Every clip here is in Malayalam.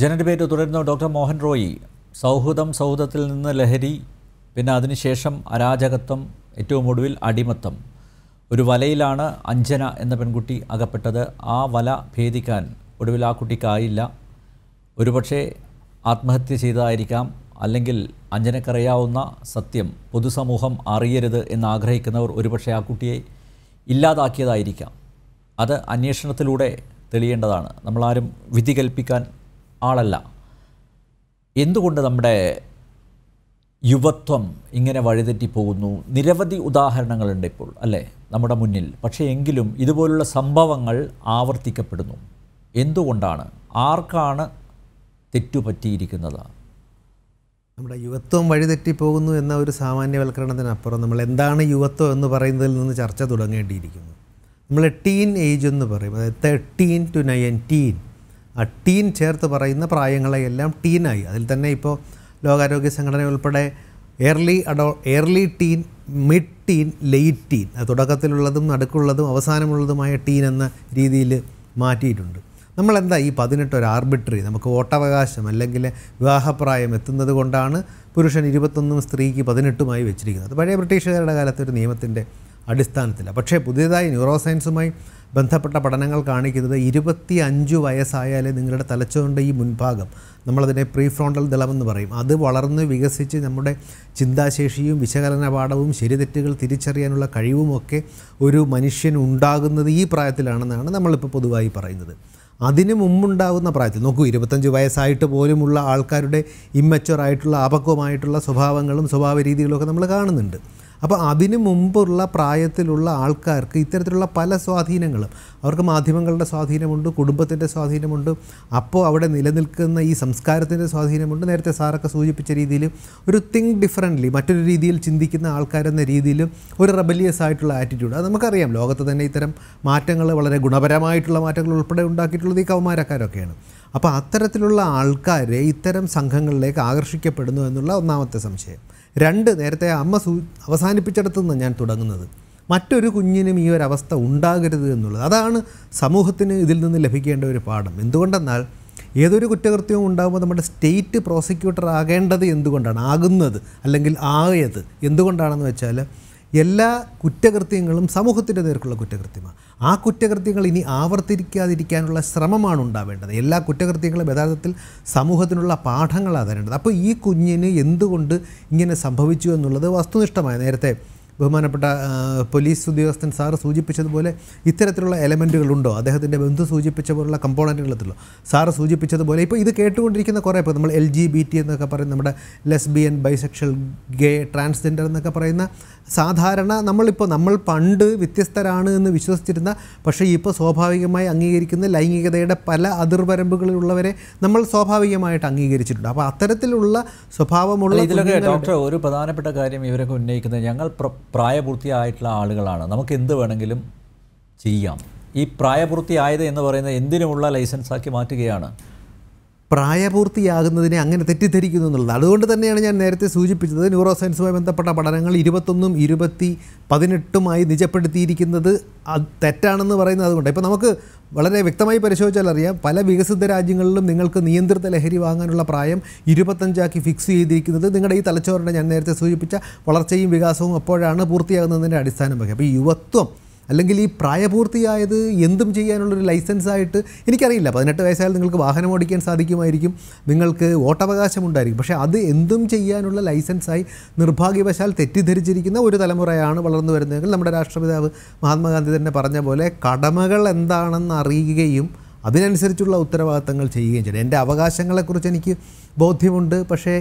ജനഡിബേറ്റ് തുടരുന്ന ഡോക്ടർ മോഹൻ റോയി സൗഹൃദം സൗഹൃദത്തിൽ നിന്ന് ലഹരി പിന്നെ അതിനുശേഷം അരാജകത്വം ഏറ്റവും ഒടുവിൽ അടിമത്തം ഒരു വലയിലാണ് അഞ്ജന എന്ന പെൺകുട്ടി അകപ്പെട്ടത് ആ വല ഭേദിക്കാൻ ഒടുവിൽ ആ കുട്ടിക്കായില്ല ഒരുപക്ഷെ ആത്മഹത്യ ചെയ്തതായിരിക്കാം അല്ലെങ്കിൽ അഞ്ജനക്കറിയാവുന്ന സത്യം പൊതുസമൂഹം അറിയരുത് എന്ന് ആഗ്രഹിക്കുന്നവർ ഒരുപക്ഷെ ആ കുട്ടിയെ ഇല്ലാതാക്കിയതായിരിക്കാം അത് അന്വേഷണത്തിലൂടെ തെളിയേണ്ടതാണ് നമ്മളാരും വിധി കൽപ്പിക്കാൻ ആളല്ല എന്തുകൊണ്ട് നമ്മുടെ യുവത്വം ഇങ്ങനെ വഴിതെറ്റിപ്പോകുന്നു നിരവധി ഉദാഹരണങ്ങളുണ്ട് ഇപ്പോൾ അല്ലേ നമ്മുടെ മുന്നിൽ പക്ഷേ എങ്കിലും ഇതുപോലുള്ള സംഭവങ്ങൾ ആവർത്തിക്കപ്പെടുന്നു എന്തുകൊണ്ടാണ് ആർക്കാണ് തെറ്റുപറ്റിയിരിക്കുന്നത് നമ്മുടെ യുവത്വം വഴിതെറ്റിപ്പോകുന്നു എന്ന ഒരു സാമാന്യവൽക്കരണത്തിനപ്പുറം നമ്മൾ എന്താണ് യുവത്വം എന്ന് പറയുന്നതിൽ നിന്ന് ചർച്ച തുടങ്ങേണ്ടിയിരിക്കുന്നു നമ്മൾ ടീൻ ഏജ് എന്ന് പറയും അതായത് തേർട്ടീൻ ടു നയൻറ്റീൻ ആ ടീൻ ചേർത്ത് പറയുന്ന പ്രായങ്ങളെയെല്ലാം ടീനായി അതിൽ തന്നെ ഇപ്പോൾ ലോകാരോഗ്യ സംഘടന ഉൾപ്പെടെ early ado early teen mid teen late teen തുടക്കത്തിലുള്ളതും നടുക്കുള്ളതും അവസാനമുള്ളതുമായ ടീൻ എന്ന രീതിയിൽ മാറ്റിയിട്ടുണ്ട് നമ്മളെന്താ ഈ പതിനെട്ടൊരു ആർബിട്രറി നമുക്ക് വോട്ടവകാശം അല്ലെങ്കിൽ വിവാഹപ്രായം എത്തുന്നത് കൊണ്ടാണ് പുരുഷൻ ഇരുപത്തൊന്നും സ്ത്രീക്ക് പതിനെട്ടുമായി വെച്ചിരിക്കുന്നത് പഴയ ബ്രിട്ടീഷുകാരുടെ കാലത്തെ ഒരു നിയമത്തിൻ്റെ അടിസ്ഥാനത്തിലാണ് പക്ഷേ പുതിയതായി ന്യൂറോ സയൻസുമായി ബന്ധപ്പെട്ട പഠനങ്ങൾ കാണിക്കുന്നത് ഇരുപത്തി അഞ്ച് വയസ്സായാലേ നിങ്ങളുടെ തലച്ചോറിൻ്റെ ഈ മുൻഭാഗം നമ്മളതിനെ പ്രീ ഫ്രോണ്ടൽ ദളമെന്ന് പറയും അത് വളർന്ന് വികസിച്ച് നമ്മുടെ ചിന്താശേഷിയും വിശകലന പാഠവും ശരിതെറ്റുകൾ തിരിച്ചറിയാനുള്ള കഴിവുമൊക്കെ ഒരു മനുഷ്യൻ ഉണ്ടാകുന്നത് ഈ പ്രായത്തിലാണെന്നാണ് നമ്മളിപ്പോൾ പൊതുവായി പറയുന്നത് അതിനു മുമ്പുണ്ടാകുന്ന പ്രായത്തിൽ നോക്കൂ ഇരുപത്തഞ്ച് വയസ്സായിട്ട് പോലുമുള്ള ആൾക്കാരുടെ ഇമ്മച്ചുവറായിട്ടുള്ള അപക്വമായിട്ടുള്ള സ്വഭാവങ്ങളും സ്വഭാവ നമ്മൾ കാണുന്നുണ്ട് അപ്പോൾ അതിനു മുമ്പുള്ള പ്രായത്തിലുള്ള ആൾക്കാർക്ക് ഇത്തരത്തിലുള്ള പല സ്വാധീനങ്ങളും അവർക്ക് മാധ്യമങ്ങളുടെ സ്വാധീനമുണ്ട് കുടുംബത്തിൻ്റെ സ്വാധീനമുണ്ട് അപ്പോൾ അവിടെ നിലനിൽക്കുന്ന ഈ സംസ്കാരത്തിൻ്റെ സ്വാധീനമുണ്ട് നേരത്തെ സാറൊക്കെ സൂചിപ്പിച്ച രീതിയിൽ ഒരു തിങ്ക് ഡിഫറൻ്റ്ലി മറ്റൊരു രീതിയിൽ ചിന്തിക്കുന്ന ആൾക്കാരെന്ന രീതിയിൽ ഒരു റബലിയസ് ആയിട്ടുള്ള ആറ്റിറ്റ്യൂഡ് അത് നമുക്കറിയാം ലോകത്ത് തന്നെ ഇത്തരം മാറ്റങ്ങൾ വളരെ ഗുണപരമായിട്ടുള്ള മാറ്റങ്ങൾ ഉൾപ്പെടെ ഉണ്ടാക്കിയിട്ടുള്ളത് ഈ കൗമാരക്കാരൊക്കെയാണ് അപ്പോൾ അത്തരത്തിലുള്ള ആൾക്കാരെ ഇത്തരം സംഘങ്ങളിലേക്ക് ആകർഷിക്കപ്പെടുന്നു എന്നുള്ള ഒന്നാമത്തെ സംശയം രണ്ട് നേരത്തെ അമ്മ സൂ അവസാനിപ്പിച്ചിടത്തുനിന്ന് ഞാൻ തുടങ്ങുന്നത് മറ്റൊരു കുഞ്ഞിനും ഈ ഒരു അവസ്ഥ ഉണ്ടാകരുത് എന്നുള്ളത് അതാണ് സമൂഹത്തിന് ഇതിൽ നിന്ന് ലഭിക്കേണ്ട ഒരു പാഠം എന്തുകൊണ്ടെന്നാൽ ഏതൊരു കുറ്റകൃത്യവും ഉണ്ടാകുമ്പോൾ നമ്മുടെ സ്റ്റേറ്റ് പ്രോസിക്യൂട്ടർ ആകേണ്ടത് എന്തുകൊണ്ടാണ് ആകുന്നത് അല്ലെങ്കിൽ ആയത് എന്തുകൊണ്ടാണെന്ന് വെച്ചാൽ എല്ലാ കുറ്റകൃത്യങ്ങളും സമൂഹത്തിൻ്റെ നേർക്കുള്ള കുറ്റകൃത്യമാണ് ആ കുറ്റകൃത്യങ്ങൾ ഇനി ആവർത്തിക്കാതിരിക്കാനുള്ള ശ്രമമാണ് ഉണ്ടാവേണ്ടത് എല്ലാ കുറ്റകൃത്യങ്ങളും യഥാർത്ഥത്തിൽ സമൂഹത്തിനുള്ള പാഠങ്ങളാണ് തരേണ്ടത് അപ്പോൾ ഈ കുഞ്ഞിന് എന്തുകൊണ്ട് ഇങ്ങനെ സംഭവിച്ചു എന്നുള്ളത് വസ്തുനിഷ്ഠമായ നേരത്തെ ബഹുമാനപ്പെട്ട പോലീസ് ഉദ്യോഗസ്ഥൻ സാറ് സൂചിപ്പിച്ചതുപോലെ ഇത്തരത്തിലുള്ള എലമെൻറ്റുകളുണ്ടോ അദ്ദേഹത്തിൻ്റെ ബന്ധു സൂചിപ്പിച്ച പോലുള്ള കമ്പോണൻറ്റുകളത്തിലോ സാറ് സൂചിപ്പിച്ചതുപോലെ ഇപ്പോൾ ഇത് കേട്ടുകൊണ്ടിരിക്കുന്ന കുറേ ഇപ്പോൾ നമ്മൾ എൽ ജി ബി ടി എന്നൊക്കെ പറയുന്ന നമ്മുടെ ലെസ്ബിയൻ ബൈസെക്ഷൽ ഗേ ട്രാൻസ്ജെൻഡർ എന്നൊക്കെ പറയുന്ന സാധാരണ നമ്മളിപ്പോൾ നമ്മൾ പണ്ട് വ്യത്യസ്തരാണ് എന്ന് വിശ്വസിച്ചിരുന്ന പക്ഷേ ഇപ്പോൾ സ്വാഭാവികമായി അംഗീകരിക്കുന്ന ലൈംഗികതയുടെ പല അതിർവരമ്പുകളിലുള്ളവരെ നമ്മൾ സ്വാഭാവികമായിട്ട് അംഗീകരിച്ചിട്ടുണ്ട് അപ്പോൾ അത്തരത്തിലുള്ള സ്വഭാവമുള്ള ഇതിലൊക്കെ ഡോക്ടർ ഒരു പ്രധാനപ്പെട്ട കാര്യം ഇവരൊക്കെ ഉന്നയിക്കുന്നത് ഞങ്ങൾ പ്രായപൂർത്തിയായിട്ടുള്ള ആളുകളാണ് നമുക്ക് എന്ത് വേണമെങ്കിലും ചെയ്യാം ഈ പ്രായപൂർത്തിയായത് എന്ന് പറയുന്നത് എന്തിനുമുള്ള ലൈസൻസാക്കി മാറ്റുകയാണ് പ്രായപൂർത്തിയാകുന്നതിനെ അങ്ങനെ തെറ്റിദ്ധരിക്കുന്നു എന്നുള്ളത് അതുകൊണ്ട് തന്നെയാണ് ഞാൻ നേരത്തെ സൂചിപ്പിച്ചത് ന്യൂറോ സയൻസുമായി ബന്ധപ്പെട്ട പഠനങ്ങൾ ഇരുപത്തൊന്നും ഇരുപത്തി പതിനെട്ടുമായി നിജപ്പെടുത്തിയിരിക്കുന്നത് അത് തെറ്റാണെന്ന് പറയുന്നത് അതുകൊണ്ട് ഇപ്പോൾ നമുക്ക് വളരെ വ്യക്തമായി പരിശോധിച്ചാൽ അറിയാം പല വികസിത രാജ്യങ്ങളിലും നിങ്ങൾക്ക് നിയന്ത്രിത ലഹരി വാങ്ങാനുള്ള പ്രായം ഇരുപത്തഞ്ചാക്കി ഫിക്സ് ചെയ്തിരിക്കുന്നത് നിങ്ങളുടെ ഈ തലച്ചോറിൻ്റെ ഞാൻ നേരത്തെ സൂചിപ്പിച്ച വളർച്ചയും വികാസവും അപ്പോഴാണ് പൂർത്തിയാകുന്നതിൻ്റെ അടിസ്ഥാനമൊക്കെ അപ്പോൾ യുവത്വം അല്ലെങ്കിൽ ഈ പ്രായപൂർത്തിയായത് എന്തും ചെയ്യാനുള്ളൊരു ലൈസൻസായിട്ട് എനിക്കറിയില്ല പതിനെട്ട് വയസ്സായാൽ നിങ്ങൾക്ക് വാഹനം ഓടിക്കാൻ സാധിക്കുമായിരിക്കും നിങ്ങൾക്ക് വോട്ടവകാശം ഉണ്ടായിരിക്കും പക്ഷേ അത് എന്തും ചെയ്യാനുള്ള ലൈസൻസായി നിർഭാഗ്യവശാൽ തെറ്റിദ്ധരിച്ചിരിക്കുന്ന ഒരു തലമുറയാണ് വളർന്നു വരുന്നതെങ്കിൽ നമ്മുടെ രാഷ്ട്രപിതാവ് മഹാത്മാഗാന്ധി തന്നെ പറഞ്ഞ പോലെ കടമകൾ എന്താണെന്ന് അറിയുകയും അതിനനുസരിച്ചുള്ള ഉത്തരവാദിത്തങ്ങൾ ചെയ്യുകയും ചെയ്യണം എൻ്റെ അവകാശങ്ങളെക്കുറിച്ച് എനിക്ക് ബോധ്യമുണ്ട് പക്ഷേ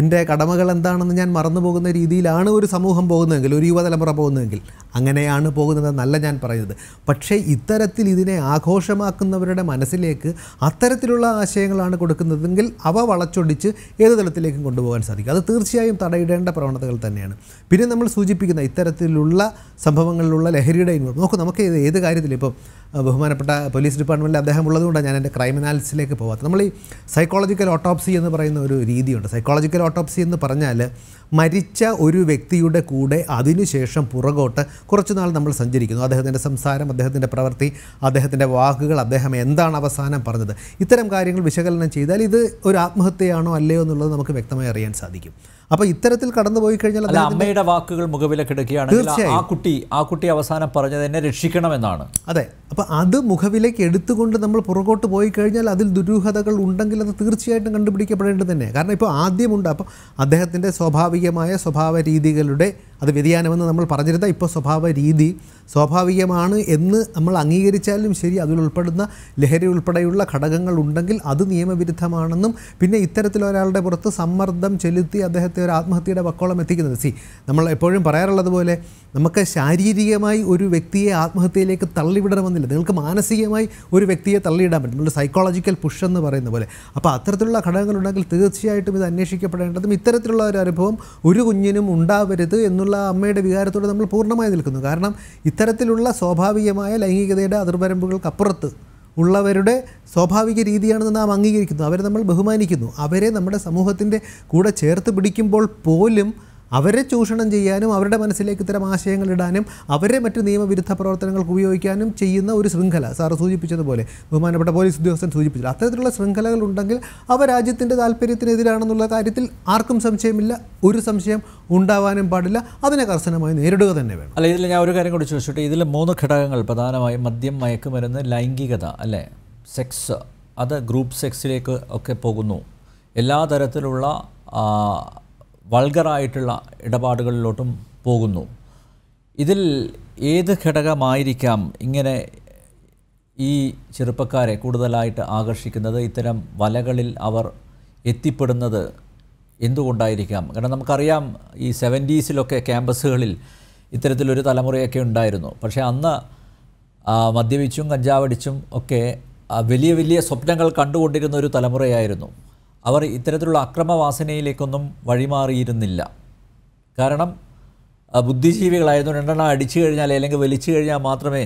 എൻ്റെ കടമകൾ എന്താണെന്ന് ഞാൻ മറന്നു പോകുന്ന രീതിയിലാണ് ഒരു സമൂഹം പോകുന്നതെങ്കിൽ ഒരു യുവതലമുറ പോകുന്നതെങ്കിൽ അങ്ങനെയാണ് പോകുന്നതെന്നല്ല ഞാൻ പറയുന്നത് പക്ഷേ ഇത്തരത്തിൽ ഇതിനെ ആഘോഷമാക്കുന്നവരുടെ മനസ്സിലേക്ക് അത്തരത്തിലുള്ള ആശയങ്ങളാണ് കൊടുക്കുന്നതെങ്കിൽ അവ വളച്ചൊടിച്ച് ഏത് തലത്തിലേക്കും കൊണ്ടുപോകാൻ സാധിക്കും അത് തീർച്ചയായും തടയിടേണ്ട പ്രവണതകൾ തന്നെയാണ് പിന്നെ നമ്മൾ സൂചിപ്പിക്കുന്ന ഇത്തരത്തിലുള്ള സംഭവങ്ങളിലുള്ള ലഹരിയുടെ ഇൻവോൾവ് നോക്കൂ നമുക്ക് ഏത് കാര്യത്തിൽ ഇപ്പം ബഹുമാനപ്പെട്ട പോലീസ് ഡിപ്പാർട്ട്മെൻറ്റിൽ അദ്ദേഹം ഉള്ളതുകൊണ്ടാണ് ഞാൻ എൻ്റെ ക്രൈം അനാലിസിസിലേക്ക് പോകാത്തത് നമ്മൾ ഈ സൈക്കോളജിക്കൽ ഓട്ടോപ്സി എന്ന് പറയുന്ന ഒരു രീതിയുണ്ട് സൈക്കോളജിക്കൽ മെഡിക്കൽ ഓട്ടോപ്സി എന്ന് പറഞ്ഞാൽ മരിച്ച ഒരു വ്യക്തിയുടെ കൂടെ അതിനുശേഷം പുറകോട്ട് കുറച്ചുനാൾ നമ്മൾ സഞ്ചരിക്കുന്നു അദ്ദേഹത്തിൻ്റെ സംസാരം അദ്ദേഹത്തിൻ്റെ പ്രവൃത്തി അദ്ദേഹത്തിൻ്റെ വാക്കുകൾ അദ്ദേഹം എന്താണ് അവസാനം പറഞ്ഞത് ഇത്തരം കാര്യങ്ങൾ വിശകലനം ചെയ്താൽ ഇത് ഒരു ആത്മഹത്യയാണോ അല്ലയോ എന്നുള്ളത് നമുക്ക് വ്യക്തമായി അറിയാൻ സാധിക്കും അപ്പൊ ഇത്തരത്തിൽ കടന്നു പോയി കഴിഞ്ഞാൽ അമ്മയുടെ വാക്കുകൾ മുഖവില തീർച്ചയായും ആ കുട്ടി ആ കുട്ടി അവസാനം രക്ഷിക്കണമെന്നാണ് അതെ അപ്പൊ അത് മുഖവിലേക്ക് എടുത്തുകൊണ്ട് നമ്മൾ പുറകോട്ട് പോയി കഴിഞ്ഞാൽ അതിൽ ദുരൂഹതകൾ ഉണ്ടെങ്കിൽ അത് തീർച്ചയായിട്ടും കണ്ടുപിടിക്കപ്പെടേണ്ടത് തന്നെ കാരണം ഇപ്പോൾ ആദ്യമുണ്ട് അപ്പോൾ അദ്ദേഹത്തിൻ്റെ സ്വാഭാവിക സ്വാഭാവികമായ സ്വഭാവ രീതികളുടെ അത് വ്യതിയാനമെന്ന് നമ്മൾ പറഞ്ഞിരുന്ന ഇപ്പോൾ സ്വഭാവ രീതി സ്വാഭാവികമാണ് എന്ന് നമ്മൾ അംഗീകരിച്ചാലും ശരി അതിൽ ഉൾപ്പെടുന്ന ലഹരി ഉൾപ്പെടെയുള്ള ഘടകങ്ങൾ ഉണ്ടെങ്കിൽ അത് നിയമവിരുദ്ധമാണെന്നും പിന്നെ ഇത്തരത്തിലൊരാളുടെ പുറത്ത് സമ്മർദ്ദം ചെലുത്തി അദ്ദേഹത്തെ ഒരു ആത്മഹത്യയുടെ വക്കോളം എത്തിക്കുന്നത് സി നമ്മൾ എപ്പോഴും പറയാറുള്ളത് പോലെ നമുക്ക് ശാരീരികമായി ഒരു വ്യക്തിയെ ആത്മഹത്യയിലേക്ക് തള്ളിവിടണമെന്നില്ല നിങ്ങൾക്ക് മാനസികമായി ഒരു വ്യക്തിയെ തള്ളിയിടാൻ പറ്റും നമ്മുടെ സൈക്കോളജിക്കൽ പുഷ് എന്ന് പറയുന്ന പോലെ അപ്പോൾ അത്തരത്തിലുള്ള ഘടകങ്ങളുണ്ടെങ്കിൽ തീർച്ചയായിട്ടും ഇത് അന്വേഷിക്കപ്പെടേണ്ടതും ഇത്തരത്തിലുള്ള ഒരു അനുഭവം ഒരു കുഞ്ഞിനും ഉണ്ടാവരുത് എന്നുള്ള എന്നുള്ള അമ്മയുടെ വികാരത്തോട് നമ്മൾ പൂർണ്ണമായി നിൽക്കുന്നു കാരണം ഇത്തരത്തിലുള്ള സ്വാഭാവികമായ ലൈംഗികതയുടെ അതിർവരമ്പുകൾക്കപ്പുറത്ത് ഉള്ളവരുടെ സ്വാഭാവിക രീതിയാണെന്ന് നാം അംഗീകരിക്കുന്നു അവരെ നമ്മൾ ബഹുമാനിക്കുന്നു അവരെ നമ്മുടെ സമൂഹത്തിൻ്റെ കൂടെ ചേർത്ത് പിടിക്കുമ്പോൾ പോലും അവരെ ചൂഷണം ചെയ്യാനും അവരുടെ മനസ്സിലേക്ക് ഇത്തരം ആശയങ്ങൾ ഇടാനും അവരെ മറ്റ് നിയമവിരുദ്ധ പ്രവർത്തനങ്ങൾക്ക് ഉപയോഗിക്കാനും ചെയ്യുന്ന ഒരു ശൃംഖല സാറ് സൂചിപ്പിച്ചതുപോലെ ബഹുമാനപ്പെട്ട പോലീസ് ഉദ്യോഗസ്ഥൻ സൂചിപ്പിച്ചത് അത്തരത്തിലുള്ള ശൃംഖലകൾ ഉണ്ടെങ്കിൽ അവ രാജ്യത്തിൻ്റെ താല്പര്യത്തിനെതിരാണെന്നുള്ള കാര്യത്തിൽ ആർക്കും സംശയമില്ല ഒരു സംശയം ഉണ്ടാവാനും പാടില്ല അതിനെ കർശനമായി നേരിടുക തന്നെ വേണം അല്ല ഇതിൽ ഞാൻ ഒരു കാര്യം കൂടി ചോദിച്ചിട്ട് ഇതിൽ മൂന്ന് ഘടകങ്ങൾ പ്രധാനമായും മദ്യം മയക്കുമരുന്ന് ലൈംഗികത അല്ലേ സെക്സ് അത് ഗ്രൂപ്പ് സെക്സിലേക്ക് ഒക്കെ പോകുന്നു എല്ലാ തരത്തിലുള്ള വൾഗറായിട്ടുള്ള ഇടപാടുകളിലോട്ടും പോകുന്നു ഇതിൽ ഏത് ഘടകമായിരിക്കാം ഇങ്ങനെ ഈ ചെറുപ്പക്കാരെ കൂടുതലായിട്ട് ആകർഷിക്കുന്നത് ഇത്തരം വലകളിൽ അവർ എത്തിപ്പെടുന്നത് എന്തുകൊണ്ടായിരിക്കാം കാരണം നമുക്കറിയാം ഈ സെവൻറ്റീസിലൊക്കെ ക്യാമ്പസുകളിൽ ഇത്തരത്തിലൊരു തലമുറയൊക്കെ ഉണ്ടായിരുന്നു പക്ഷേ അന്ന് മദ്യപിച്ചും കഞ്ചാവടിച്ചും ഒക്കെ വലിയ വലിയ സ്വപ്നങ്ങൾ കണ്ടുകൊണ്ടിരുന്ന ഒരു തലമുറയായിരുന്നു അവർ ഇത്തരത്തിലുള്ള അക്രമവാസനയിലേക്കൊന്നും വഴിമാറിയിരുന്നില്ല കാരണം ബുദ്ധിജീവികളായിരുന്നു രണ്ടെണ്ണം അടിച്ചു കഴിഞ്ഞാൽ അല്ലെങ്കിൽ വലിച്ചു കഴിഞ്ഞാൽ മാത്രമേ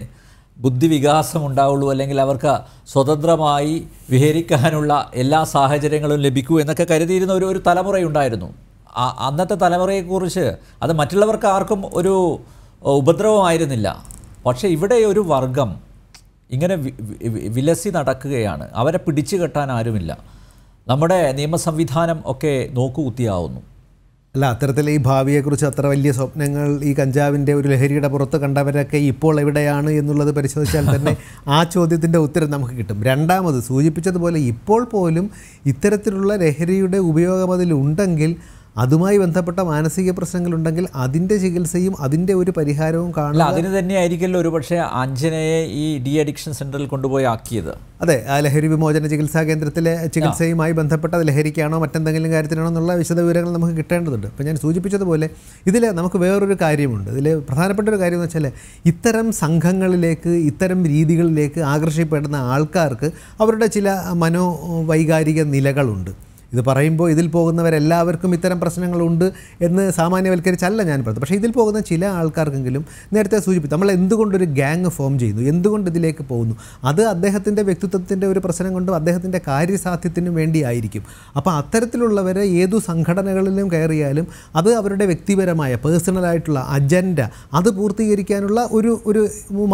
ബുദ്ധിവികാസം ഉണ്ടാവുള്ളൂ അല്ലെങ്കിൽ അവർക്ക് സ്വതന്ത്രമായി വിഹരിക്കാനുള്ള എല്ലാ സാഹചര്യങ്ങളും ലഭിക്കൂ എന്നൊക്കെ കരുതിയിരുന്ന ഒരു ഒരു തലമുറയുണ്ടായിരുന്നു അന്നത്തെ തലമുറയെക്കുറിച്ച് അത് മറ്റുള്ളവർക്ക് ആർക്കും ഒരു ഉപദ്രവമായിരുന്നില്ല പക്ഷേ ഇവിടെ ഒരു വർഗം ഇങ്ങനെ വിലസി നടക്കുകയാണ് അവരെ പിടിച്ചു കെട്ടാൻ ആരുമില്ല നമ്മുടെ നിയമ സംവിധാനം ഒക്കെ നോക്കുകുത്തിയാവുന്നു അല്ല അത്തരത്തിൽ ഈ ഭാവിയെക്കുറിച്ച് അത്ര വലിയ സ്വപ്നങ്ങൾ ഈ കഞ്ചാവിൻ്റെ ഒരു ലഹരിയുടെ പുറത്ത് കണ്ടവരൊക്കെ ഇപ്പോൾ എവിടെയാണ് എന്നുള്ളത് പരിശോധിച്ചാൽ തന്നെ ആ ചോദ്യത്തിൻ്റെ ഉത്തരം നമുക്ക് കിട്ടും രണ്ടാമത് സൂചിപ്പിച്ചതുപോലെ ഇപ്പോൾ പോലും ഇത്തരത്തിലുള്ള ലഹരിയുടെ ഉപയോഗം അതിലുണ്ടെങ്കിൽ അതുമായി ബന്ധപ്പെട്ട മാനസിക പ്രശ്നങ്ങളുണ്ടെങ്കിൽ അതിൻ്റെ ചികിത്സയും അതിൻ്റെ ഒരു പരിഹാരവും കാണില്ല അതിന് തന്നെയായിരിക്കല്ലോ ഒരു പക്ഷേ അഞ്ജനയെ ഈ ഡി അഡിക്ഷൻ സെന്ററിൽ കൊണ്ടുപോയി ആക്കിയത് അതെ ആ ലഹരി വിമോചന ചികിത്സാ കേന്ദ്രത്തിലെ ചികിത്സയുമായി ബന്ധപ്പെട്ട ലഹരിക്കാണോ മറ്റെന്തെങ്കിലും കാര്യത്തിനാണോ എന്നുള്ള വിശദവിവരങ്ങൾ നമുക്ക് കിട്ടേണ്ടതുണ്ട് അപ്പോൾ ഞാൻ സൂചിപ്പിച്ചതുപോലെ ഇതിൽ നമുക്ക് വേറൊരു കാര്യമുണ്ട് ഇതിൽ പ്രധാനപ്പെട്ട ഒരു കാര്യം എന്ന് വെച്ചാൽ ഇത്തരം സംഘങ്ങളിലേക്ക് ഇത്തരം രീതികളിലേക്ക് ആകർഷിക്കപ്പെടുന്ന ആൾക്കാർക്ക് അവരുടെ ചില മനോവൈകാരിക നിലകളുണ്ട് ഇത് പറയുമ്പോൾ ഇതിൽ പോകുന്നവരെല്ലാവർക്കും ഇത്തരം പ്രശ്നങ്ങളുണ്ട് എന്ന് സാമാന്യവൽക്കരിച്ചല്ല ഞാൻ പറയുന്നത് പക്ഷേ ഇതിൽ പോകുന്ന ചില ആൾക്കാർക്കെങ്കിലും നേരത്തെ സൂചിപ്പിച്ചു നമ്മൾ എന്തുകൊണ്ടൊരു ഗ്യാങ് ഫോം ചെയ്യുന്നു എന്തുകൊണ്ട് ഇതിലേക്ക് പോകുന്നു അത് അദ്ദേഹത്തിൻ്റെ വ്യക്തിത്വത്തിൻ്റെ ഒരു പ്രശ്നം കൊണ്ടും അദ്ദേഹത്തിൻ്റെ കാര്യസാധ്യത്തിനും വേണ്ടിയായിരിക്കും അപ്പോൾ അത്തരത്തിലുള്ളവരെ ഏതു സംഘടനകളിലും കയറിയാലും അത് അവരുടെ വ്യക്തിപരമായ പേഴ്സണലായിട്ടുള്ള അജണ്ട അത് പൂർത്തീകരിക്കാനുള്ള ഒരു ഒരു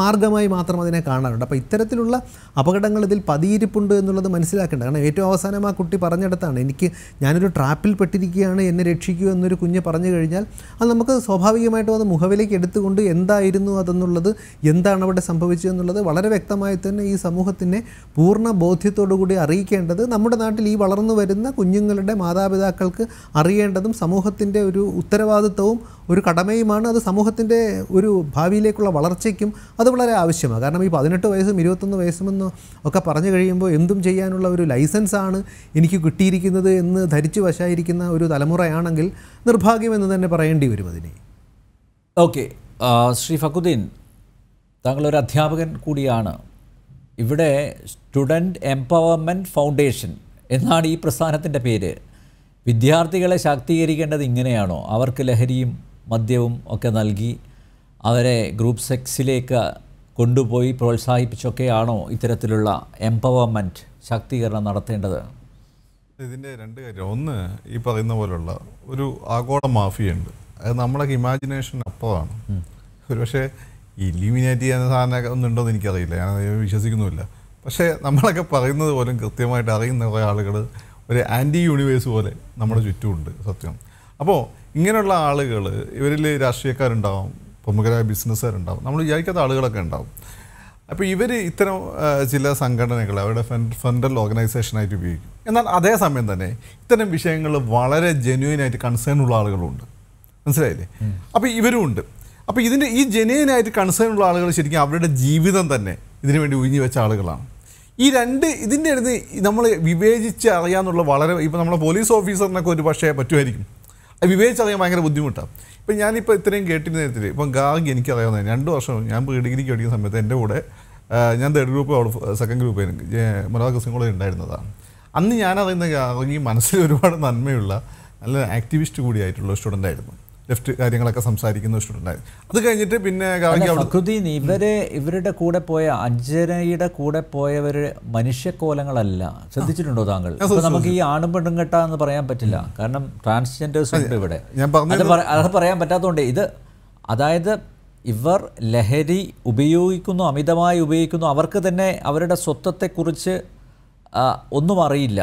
മാർഗമായി മാത്രം അതിനെ കാണാറുണ്ട് അപ്പോൾ ഇത്തരത്തിലുള്ള അപകടങ്ങൾ ഇതിൽ പതിയിരിപ്പുണ്ട് എന്നുള്ളത് മനസ്സിലാക്കേണ്ട കാരണം ഏറ്റവും അവസാനം ആ കുട്ടി പറഞ്ഞെടുത്താണ് എനിക്ക് ഞാനൊരു ട്രാപ്പിൽ പെട്ടിരിക്കുകയാണ് എന്നെ രക്ഷിക്കൂ എന്നൊരു കുഞ്ഞ് പറഞ്ഞു കഴിഞ്ഞാൽ അത് നമുക്ക് സ്വാഭാവികമായിട്ടും അത് മുഖവിലേക്ക് എടുത്തുകൊണ്ട് എന്തായിരുന്നു അതെന്നുള്ളത് എന്താണ് അവിടെ സംഭവിച്ചതെന്നുള്ളത് വളരെ വ്യക്തമായി തന്നെ ഈ സമൂഹത്തിനെ പൂർണ്ണ ബോധ്യത്തോടുകൂടി അറിയിക്കേണ്ടത് നമ്മുടെ നാട്ടിൽ ഈ വളർന്നു വരുന്ന കുഞ്ഞുങ്ങളുടെ മാതാപിതാക്കൾക്ക് അറിയേണ്ടതും സമൂഹത്തിൻ്റെ ഒരു ഉത്തരവാദിത്വവും ഒരു കടമയുമാണ് അത് സമൂഹത്തിൻ്റെ ഒരു ഭാവിയിലേക്കുള്ള വളർച്ചയ്ക്കും അത് വളരെ ആവശ്യമാണ് കാരണം ഈ പതിനെട്ട് വയസ്സും ഇരുപത്തൊന്ന് വയസ്സുമെന്ന് ഒക്കെ പറഞ്ഞു കഴിയുമ്പോൾ എന്തും ചെയ്യാനുള്ള ഒരു ലൈസൻസാണ് എനിക്ക് കിട്ടിയിരിക്കുന്നത് എന്ന് ധരിച്ചു വശായിരിക്കുന്ന ഒരു തലമുറയാണെങ്കിൽ നിർഭാഗ്യമെന്ന് തന്നെ പറയേണ്ടി വരും അതിനെ ഓക്കെ ശ്രീ ഫക്കുദ്ദീൻ താങ്കൾ ഒരു അധ്യാപകൻ കൂടിയാണ് ഇവിടെ സ്റ്റുഡൻറ്റ് എംപവർമെൻറ്റ് ഫൗണ്ടേഷൻ എന്നാണ് ഈ പ്രസ്ഥാനത്തിൻ്റെ പേര് വിദ്യാർത്ഥികളെ ശാക്തീകരിക്കേണ്ടത് ഇങ്ങനെയാണോ അവർക്ക് ലഹരിയും മദ്യവും ഒക്കെ നൽകി അവരെ ഗ്രൂപ്പ് സെക്സിലേക്ക് കൊണ്ടുപോയി പ്രോത്സാഹിപ്പിച്ചൊക്കെയാണോ ഇത്തരത്തിലുള്ള എംപവർമെൻറ്റ് ശാക്തീകരണം നടത്തേണ്ടത് ഇതിൻ്റെ രണ്ട് കാര്യം ഒന്ന് ഈ പറയുന്ന പോലുള്ള ഒരു ആഗോള മാഫിയുണ്ട് അത് നമ്മളൊക്കെ ഇമാജിനേഷൻ ഒരു പക്ഷേ ഇലിമിനേറ്റ് ചെയ്യുന്ന സാധനമൊക്കെ എന്ന് എനിക്കറിയില്ല ഞാൻ വിശ്വസിക്കുന്നുമില്ല പക്ഷേ നമ്മളൊക്കെ പറയുന്നത് പോലും കൃത്യമായിട്ട് അറിയുന്ന കുറേ ആളുകൾ ഒരു ആൻറ്റി യൂണിവേഴ്സ് പോലെ നമ്മുടെ ചുറ്റുമുണ്ട് സത്യം അപ്പോൾ ഇങ്ങനെയുള്ള ആളുകൾ ഇവരിൽ രാഷ്ട്രീയക്കാരുണ്ടാവും പ്രമുഖരായ ബിസിനസ്സുകാരുണ്ടാവും നമ്മൾ വിചാരിക്കാത്ത ആളുകളൊക്കെ ഉണ്ടാവും അപ്പോൾ ഇവർ ഇത്തരം ചില സംഘടനകൾ അവരുടെ ഫണ്ടൽ ഓർഗനൈസേഷനായിട്ട് ഉപയോഗിക്കും എന്നാൽ അതേസമയം തന്നെ ഇത്തരം വിഷയങ്ങൾ വളരെ ആയിട്ട് കൺസേൺ ഉള്ള ആളുകളുണ്ട് മനസ്സിലായില്ലേ അപ്പോൾ ഇവരും ഉണ്ട് അപ്പോൾ ഇതിൻ്റെ ഈ ആയിട്ട് കൺസേൺ ഉള്ള ആളുകൾ ശരിക്കും അവരുടെ ജീവിതം തന്നെ ഇതിനു വേണ്ടി ഉഴിഞ്ഞു വെച്ച ആളുകളാണ് ഈ രണ്ട് ഇതിൻ്റെ അടുത്ത് നമ്മൾ വിവേചിച്ച് അറിയാമെന്നുള്ള വളരെ ഇപ്പോൾ നമ്മളെ പോലീസ് ഓഫീസറിനൊക്കെ ഒരു പക്ഷേ പറ്റുമായിരിക്കും വിവേചിച്ചറിയാൻ ഭയങ്കര ബുദ്ധിമുട്ടാണ് ഇപ്പം ഞാനിപ്പോൾ ഇത്രയും കേട്ടിരുന്ന നേരത്തിൽ ഇപ്പം ഗാഗി എനിക്കറിയാവുന്ന രണ്ട് വർഷം ഞാൻ പ്രീ ഡിഗ്രിക്ക് പഠിക്കുന്ന സമയത്ത് എൻ്റെ കൂടെ ഞാൻ തേർഡ് ഗ്രൂപ്പ് അവിടെ second group Malayala Christian college ഉണ്ടായിരുന്നതാണ് അന്ന് ഞാനറിയുന്ന ഗാഗി മനസ്സിൽ ഒരുപാട് നന്മയുള്ള നല്ല ആക്ടിവിസ്റ്റ് കൂടിയായിട്ടുള്ള സ്റ്റുഡൻ്റായിരുന്നു ആയിരുന്നു ലെഫ്റ്റ് കാര്യങ്ങളൊക്കെ സംസാരിക്കുന്ന സ്റ്റുഡൻ്റായിരുന്നു അത് കഴിഞ്ഞിട്ട് പിന്നെ കൃതിന് ഇവരെ ഇവരുടെ കൂടെ പോയ അഞ്ജനയുടെ കൂടെ പോയവർ മനുഷ്യക്കോലങ്ങളല്ല ശ്രദ്ധിച്ചിട്ടുണ്ടോ താങ്കൾ നമുക്ക് ഈ ആണും പെണ്ണും കെട്ട എന്ന് പറയാൻ പറ്റില്ല കാരണം ട്രാൻസ്ജെൻഡേഴ്സ് ഉണ്ട് ഇവിടെ അത് പറയാൻ പറ്റാത്തതുകൊണ്ട് ഇത് അതായത് ഇവർ ലഹരി ഉപയോഗിക്കുന്നു അമിതമായി ഉപയോഗിക്കുന്നു അവർക്ക് തന്നെ അവരുടെ സ്വത്വത്തെക്കുറിച്ച് ഒന്നും അറിയില്ല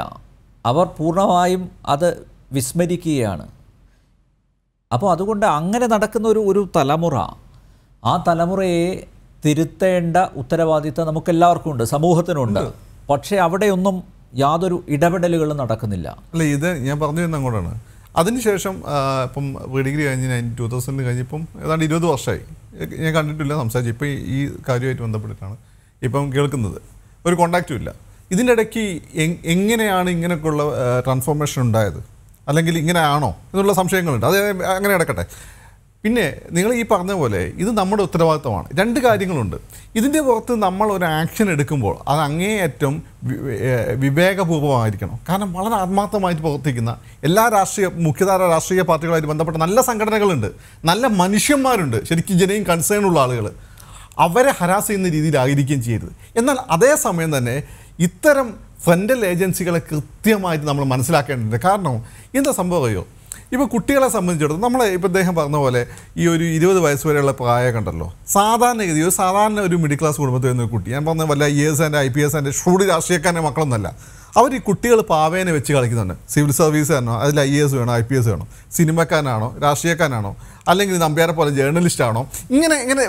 അവർ പൂർണ്ണമായും അത് വിസ്മരിക്കുകയാണ് അപ്പോൾ അതുകൊണ്ട് അങ്ങനെ നടക്കുന്ന ഒരു ഒരു തലമുറ ആ തലമുറയെ തിരുത്തേണ്ട ഉത്തരവാദിത്തം നമുക്കെല്ലാവർക്കും ഉണ്ട് സമൂഹത്തിനുണ്ട് പക്ഷേ അവിടെയൊന്നും യാതൊരു ഇടപെടലുകളും നടക്കുന്നില്ല അല്ല ഇത് ഞാൻ പറഞ്ഞു വരുന്ന അങ്ങോട്ടാണ് അതിനുശേഷം ഇപ്പം ഡിഗ്രി കഴിഞ്ഞ് ഞാൻ ടു തൗസൻഡിൽ കഴിഞ്ഞപ്പം ഏതാണ്ട് ഇരുപത് വർഷമായി ഞാൻ കണ്ടിട്ടില്ല സംസാരിച്ചു ഇപ്പം ഈ കാര്യമായിട്ട് ബന്ധപ്പെട്ടിട്ടാണ് ഇപ്പം കേൾക്കുന്നത് ഒരു കോണ്ടാക്റ്റും ഇല്ല ഇതിൻ്റെ ഇടയ്ക്ക് എങ്ങനെയാണ് ഇങ്ങനെയൊക്കെയുള്ള ട്രാൻസ്ഫോർമേഷൻ ഉണ്ടായത് അല്ലെങ്കിൽ ഇങ്ങനെയാണോ എന്നുള്ള സംശയങ്ങളുണ്ട് അത് അങ്ങനെ കിടക്കട്ടെ പിന്നെ നിങ്ങൾ ഈ പറഞ്ഞ പോലെ ഇത് നമ്മുടെ ഉത്തരവാദിത്തമാണ് രണ്ട് കാര്യങ്ങളുണ്ട് ഇതിൻ്റെ പുറത്ത് നമ്മൾ ഒരു ആക്ഷൻ എടുക്കുമ്പോൾ അത് അങ്ങേയറ്റം വിവേകപൂർവമായിരിക്കണം കാരണം വളരെ ആത്മാർത്ഥമായിട്ട് പ്രവർത്തിക്കുന്ന എല്ലാ രാഷ്ട്രീയ മുഖ്യധാര രാഷ്ട്രീയ പാർട്ടികളുമായിട്ട് ബന്ധപ്പെട്ട നല്ല സംഘടനകളുണ്ട് നല്ല മനുഷ്യന്മാരുണ്ട് ശരിക്കും ജനയും കൺസേൺ ഉള്ള ആളുകൾ അവരെ ഹരാസ് ചെയ്യുന്ന രീതിയിലായിരിക്കുകയും ചെയ്യരുത് എന്നാൽ അതേസമയം തന്നെ ഇത്തരം ഫ്രണ്ടൽ ഏജൻസികളെ കൃത്യമായിട്ട് നമ്മൾ മനസ്സിലാക്കേണ്ടതുണ്ട് കാരണം എന്താ സംഭവം ഇപ്പോൾ കുട്ടികളെ സംബന്ധിച്ചിടത്തോളം നമ്മൾ ഇപ്പോൾ അദ്ദേഹം പറഞ്ഞ പോലെ ഈ ഒരു ഇരുപത് വയസ്സ് വരെയുള്ള പ്രായം കണ്ടല്ലോ സാധാരണഗതി ഒരു സാധാരണ ഒരു മിഡിൽ ക്ലാസ് കുടുംബത്തിൽ വരുന്ന കുട്ടി ഞാൻ പറഞ്ഞ വല്ല ഐ എസ് ആൻ്റെ ഐ പി എസ് ആൻ്റെ ഷൂഡ് രാഷ്ട്രീയക്കാരൻ്റെ മക്കളൊന്നുമല്ല അവർ ഈ കുട്ടികൾ പാവേനെ വെച്ച് കളിക്കുന്നുണ്ട് സിവിൽ സർവീസ് ആണോ അതിൽ ഐ എസ് വേണോ ഐ പി എസ് വേണോ സിനിമക്കാരനാണോ രാഷ്ട്രീയക്കാരനാണോ അല്ലെങ്കിൽ നമ്പ്യാരെ പോലെ ജേർണലിസ്റ്റ് ആണോ ഇങ്ങനെ ഇങ്ങനെ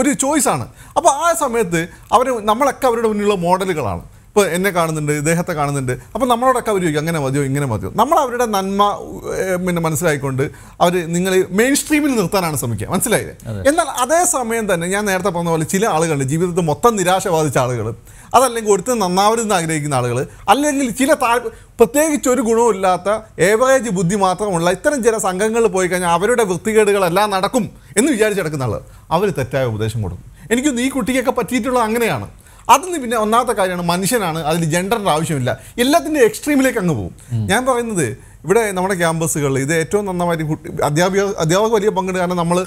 ഒരു ചോയ്സാണ് അപ്പോൾ ആ സമയത്ത് അവർ നമ്മളൊക്കെ അവരുടെ മുന്നിലുള്ള മോഡലുകളാണ് ഇപ്പോൾ എന്നെ കാണുന്നുണ്ട് ഇദ്ദേഹത്തെ കാണുന്നുണ്ട് അപ്പോൾ നമ്മളോടൊക്കെ അവർ ചോദിക്കും അങ്ങനെ മതിയോ ഇങ്ങനെ മതിയോ നമ്മൾ അവരുടെ നന്മ പിന്നെ മനസ്സിലായിക്കൊണ്ട് അവർ നിങ്ങൾ മെയിൻ സ്ട്രീമിൽ നിർത്താനാണ് ശ്രമിക്കുക മനസ്സിലായില്ലേ എന്നാൽ അതേ സമയം തന്നെ ഞാൻ നേരത്തെ പറഞ്ഞ പോലെ ചില ആളുകൾ ജീവിതത്തിൽ മൊത്തം നിരാശ ബാധിച്ച ആളുകൾ അതല്ലെങ്കിൽ ഒരുത്തൻ നന്നാവരുതെന്ന് ആഗ്രഹിക്കുന്ന ആളുകൾ അല്ലെങ്കിൽ ചില താ പ്രത്യേകിച്ച് ഒരു ഗുണവുമില്ലാത്ത ഏവറേജ് ബുദ്ധി മാത്രമുള്ള ഇത്തരം ചില സംഘങ്ങളിൽ പോയി കഴിഞ്ഞാൽ അവരുടെ വൃത്തികേടുകളെല്ലാം നടക്കും എന്ന് വിചാരിച്ചെടുക്കുന്ന ആൾ അവർ തെറ്റായ ഉപദേശം കൊടുക്കും എനിക്ക് നീ കുട്ടിക്കൊക്കെ പറ്റിയിട്ടുള്ളത് അങ്ങനെയാണ് അതിന് പിന്നെ ഒന്നാമത്തെ കാര്യമാണ് മനുഷ്യനാണ് അതിൽ ജെൻഡറിൻ്റെ ആവശ്യമില്ല എല്ലാത്തിൻ്റെ എക്സ്ട്രീമിലേക്ക് അങ്ങ് പോകും ഞാൻ പറയുന്നത് ഇവിടെ നമ്മുടെ ക്യാമ്പസുകളിൽ ഇത് ഏറ്റവും നന്നായിട്ട് അധ്യാപിക അധ്യാപക വലിയ പങ്കുണ്ട് കാരണം നമ്മൾ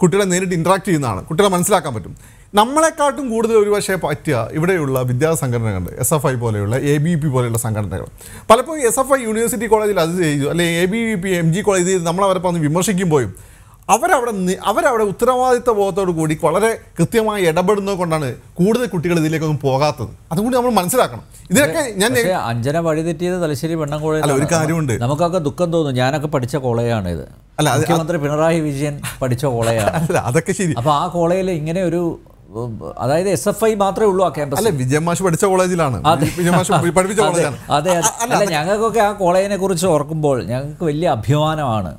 കുട്ടികളെ നേരിട്ട് ഇൻട്രാക്ട് ചെയ്യുന്നതാണ് കുട്ടികളെ മനസ്സിലാക്കാൻ പറ്റും നമ്മളെക്കാട്ടും കൂടുതൽ ഒരുപക്ഷെ പറ്റുക ഇവിടെയുള്ള വിദ്യാസംഘടനകൾ എസ് എഫ് ഐ പോലെയുള്ള എ ബി പി പോലെയുള്ള സംഘടനകൾ പലപ്പോഴും എസ് എഫ് ഐ യൂണിവേഴ്സിറ്റി കോളേജിൽ അത് ചെയ്തു അല്ലെങ്കിൽ A B P M G college നമ്മളവരെ പറഞ്ഞ് വിമർശിക്കുമ്പോഴും അവരവിടെ അവരവിടെ ഉത്തരവാദിത്ത ബോധത്തോടു കൂടി വളരെ കൃത്യമായി ഇടപെടുന്നത് കൊണ്ടാണ് കൂടുതൽ കുട്ടികൾ ഇതിലേക്കൊന്നും പോകാത്തത് അതുകൊണ്ട് നമ്മൾ മനസ്സിലാക്കണം ഇതിനൊക്കെ ഞാൻ അഞ്ജന വഴി തെറ്റിയത് തലശ്ശേരി വെണ്ണംകോഴയിൽ ഒരു കാര്യമുണ്ട് നമുക്കൊക്കെ ദുഃഖം തോന്നും ഞാനൊക്കെ പഠിച്ച കോളേജാണ് ഇത് അല്ല മുഖ്യമന്ത്രി പിണറായി വിജയൻ പഠിച്ച കോളേജാണ് അല്ല അതൊക്കെ ശരി അപ്പോൾ ആ കോളേജിൽ ഇങ്ങനെ ഒരു അതായത് എസ് എഫ് ഐ മാത്രമേ ഉള്ളൂ ആ ക്യാമ്പസ് അല്ല വിജയമാഷ് പഠിച്ച കോളേജിലാണ് പഠിപ്പിച്ച കോളേജാണ് അതെ അല്ല ഞങ്ങൾക്കൊക്കെ ആ കോളേജിനെ കുറിച്ച് ഓർക്കുമ്പോൾ ഞങ്ങൾക്ക് വലിയ അഭിമാനമാണ്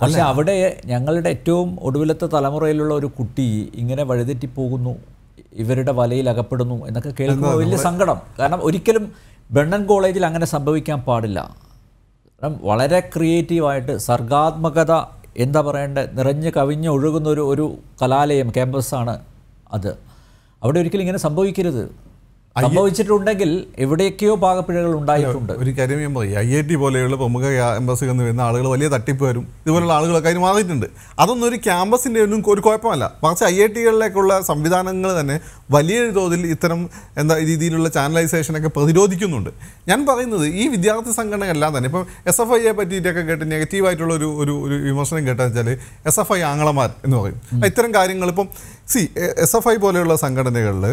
പക്ഷെ അവിടെ ഞങ്ങളുടെ ഏറ്റവും ഒടുവിലത്തെ തലമുറയിലുള്ള ഒരു കുട്ടി ഇങ്ങനെ പോകുന്നു ഇവരുടെ വലയിൽ അകപ്പെടുന്നു എന്നൊക്കെ കേൾക്കുമ്പോൾ വലിയ സങ്കടം കാരണം ഒരിക്കലും ബ്രണ്ണൻ കോളേജിൽ അങ്ങനെ സംഭവിക്കാൻ പാടില്ല കാരണം വളരെ ക്രിയേറ്റീവായിട്ട് സർഗാത്മകത എന്താ പറയേണ്ട നിറഞ്ഞ് കവിഞ്ഞ് ഒഴുകുന്ന ഒരു ഒരു കലാലയം ക്യാമ്പസാണ് അത് അവിടെ ഒരിക്കലും ഇങ്ങനെ സംഭവിക്കരുത് സംഭവിച്ചിട്ടുണ്ടെങ്കിൽ എവിടെയൊക്കെയോ പാകപ്പിഴകൾ ഉണ്ടായിട്ടുണ്ട് ഒരു കാര്യം ഞാൻ പറയും ഐ ഐ ടി പോലെയുള്ള പ്രമുഖ ക്യാമ്പസുകളിൽ നിന്ന് വരുന്ന ആളുകൾ വലിയ തട്ടിപ്പ് വരും ഇതുപോലുള്ള ആളുകളൊക്കെ അതിന് മാറിയിട്ടുണ്ട് അതൊന്നും ഒരു ക്യാമ്പസിൻ്റെ ഒന്നും ഒരു കുഴപ്പമല്ല മറിച്ച് ഐ ഐ ടികളിലേക്കുള്ള സംവിധാനങ്ങൾ തന്നെ വലിയ തോതിൽ ഇത്തരം എന്താ രീതിയിലുള്ള ചാനലൈസേഷനൊക്കെ പ്രതിരോധിക്കുന്നുണ്ട് ഞാൻ പറയുന്നത് ഈ വിദ്യാർത്ഥി എല്ലാം തന്നെ ഇപ്പം എസ് എഫ് ഐയെ പറ്റിയിട്ടൊക്കെ കേട്ട് നെഗറ്റീവായിട്ടുള്ള ഒരു ഒരു വിമർശനം കേട്ടാൽ വെച്ചാൽ എസ് എഫ് ഐ ആങ്ങളമാർ എന്ന് പറയും ഇത്തരം കാര്യങ്ങൾ ഇപ്പം സി എസ് എഫ് ഐ പോലെയുള്ള സംഘടനകളിൽ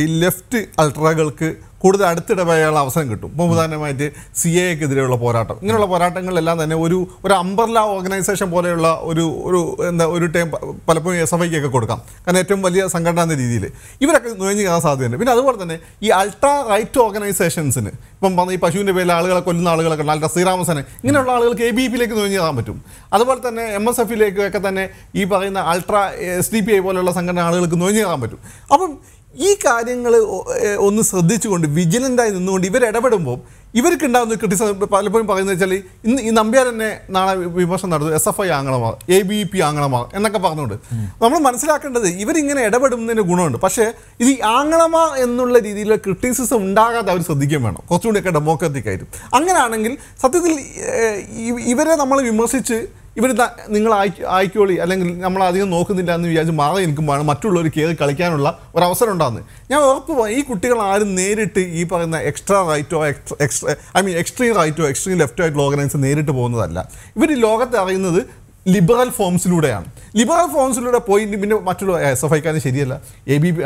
ഈ ലെഫ്റ്റ് അൾട്രകൾക്ക് കൂടുതൽ അടുത്തിടപഴകാനുള്ള അവസരം കിട്ടും ഇപ്പോൾ ഉദാഹരണമായിട്ട് സി എക്കെതിരെയുള്ള പോരാട്ടം ഇങ്ങനെയുള്ള പോരാട്ടങ്ങളെല്ലാം തന്നെ ഒരു ഒരു അമ്പർല ഓർഗനൈസേഷൻ പോലെയുള്ള ഒരു ഒരു എന്താ ഒരു ടൈം പലപ്പോഴും എസ് എഫ് ഐക്കൊക്കെ കൊടുക്കാം കാരണം ഏറ്റവും വലിയ സംഘടന എന്ന രീതിയിൽ ഇവരൊക്കെ നുഴഞ്ഞു കാണാൻ സാധ്യതയുണ്ട് പിന്നെ അതുപോലെ തന്നെ ഈ അൾട്രാ റൈറ്റ് ഓർഗനൈസേഷൻസിന് ഇപ്പം പറഞ്ഞ ഈ പശുവിൻ്റെ പേരിൽ ആളുകളെ കൊല്ലുന്ന ആളുകളൊക്കെ ഉണ്ട് അൾട്രാ ശ്രീരാമസന് ഇങ്ങനെയുള്ള ആളുകൾക്ക് എ ബി പിയിലേക്ക് നുഴഞ്ഞു കാണാൻ പറ്റും അതുപോലെ തന്നെ എം എസ് എഫിലേക്കൊക്കെ തന്നെ ഈ പറയുന്ന ultra S D P I പോലെയുള്ള സംഘടന ആളുകൾക്ക് നുഴഞ്ഞു കാണാൻ പറ്റും അപ്പം ഈ കാര്യങ്ങൾ ഒന്ന് ശ്രദ്ധിച്ചുകൊണ്ട് വിജിലൻ്റായി നിന്നുകൊണ്ട് ഇവർ ഇടപെടുമ്പോൾ ഇവർക്ക് ഉണ്ടാകുന്ന ക്രിറ്റിസം പലപ്പോഴും പറയുന്നത് വെച്ചാൽ ഇന്ന് ഈ നമ്പ്യാർ തന്നെ നാളെ വിമർശനം നടത്തും എസ് എഫ് ഐ ആംഗളമാർ എ ബി പി ആംഗളമാർ എന്നൊക്കെ പറഞ്ഞുകൊണ്ട് നമ്മൾ മനസ്സിലാക്കേണ്ടത് ഇവരിങ്ങനെ ഇടപെടുന്നതിൻ്റെ ഗുണമുണ്ട് പക്ഷേ ഇത് ആംഗളമാ എന്നുള്ള രീതിയിലുള്ള ക്രിട്ടിസിസം ഉണ്ടാകാതെ അവർ ശ്രദ്ധിക്കുകയും വേണം കുറച്ചുകൂടിയൊക്കെ ഡെമോക്രാറ്റിക് ആയിട്ട് അങ്ങനെയാണെങ്കിൽ സത്യത്തിൽ ഇവരെ നമ്മൾ വിമർശിച്ച് ഇവർ നിങ്ങൾ ആയിക്കോളി അല്ലെങ്കിൽ നമ്മൾ അധികം നോക്കുന്നില്ല എന്ന് വിചാരിച്ച് മാറി നിൽക്കുമ്പോഴാണ് മറ്റുള്ളവർ കയറി കളിക്കാനുള്ള ഒരു അവസരം ഉണ്ടാകുന്നത് ഞാൻ ഉറപ്പ് ഈ കുട്ടികൾ ആരും നേരിട്ട് ഈ പറയുന്ന എക്സ്ട്രാ റൈറ്റോ എക്സ്ട്രാ ഐ മീൻ എക്സ്ട്രീം റൈറ്റോ എക്സ്ട്രീം ലെഫ്റ്റോ ആയിട്ടുള്ള ഓർഗനൈസ് നേരിട്ട് പോകുന്നതല്ല ഇവർ ലോകത്തെ അറിയുന്നത് ലിബറൽ ഫോംസിലൂടെയാണ് ലിബറൽ ഫോംസിലൂടെ പോയി പിന്നെ മറ്റുള്ള എസ് എഫ് ഐക്കാരൻ ശരിയല്ല A B P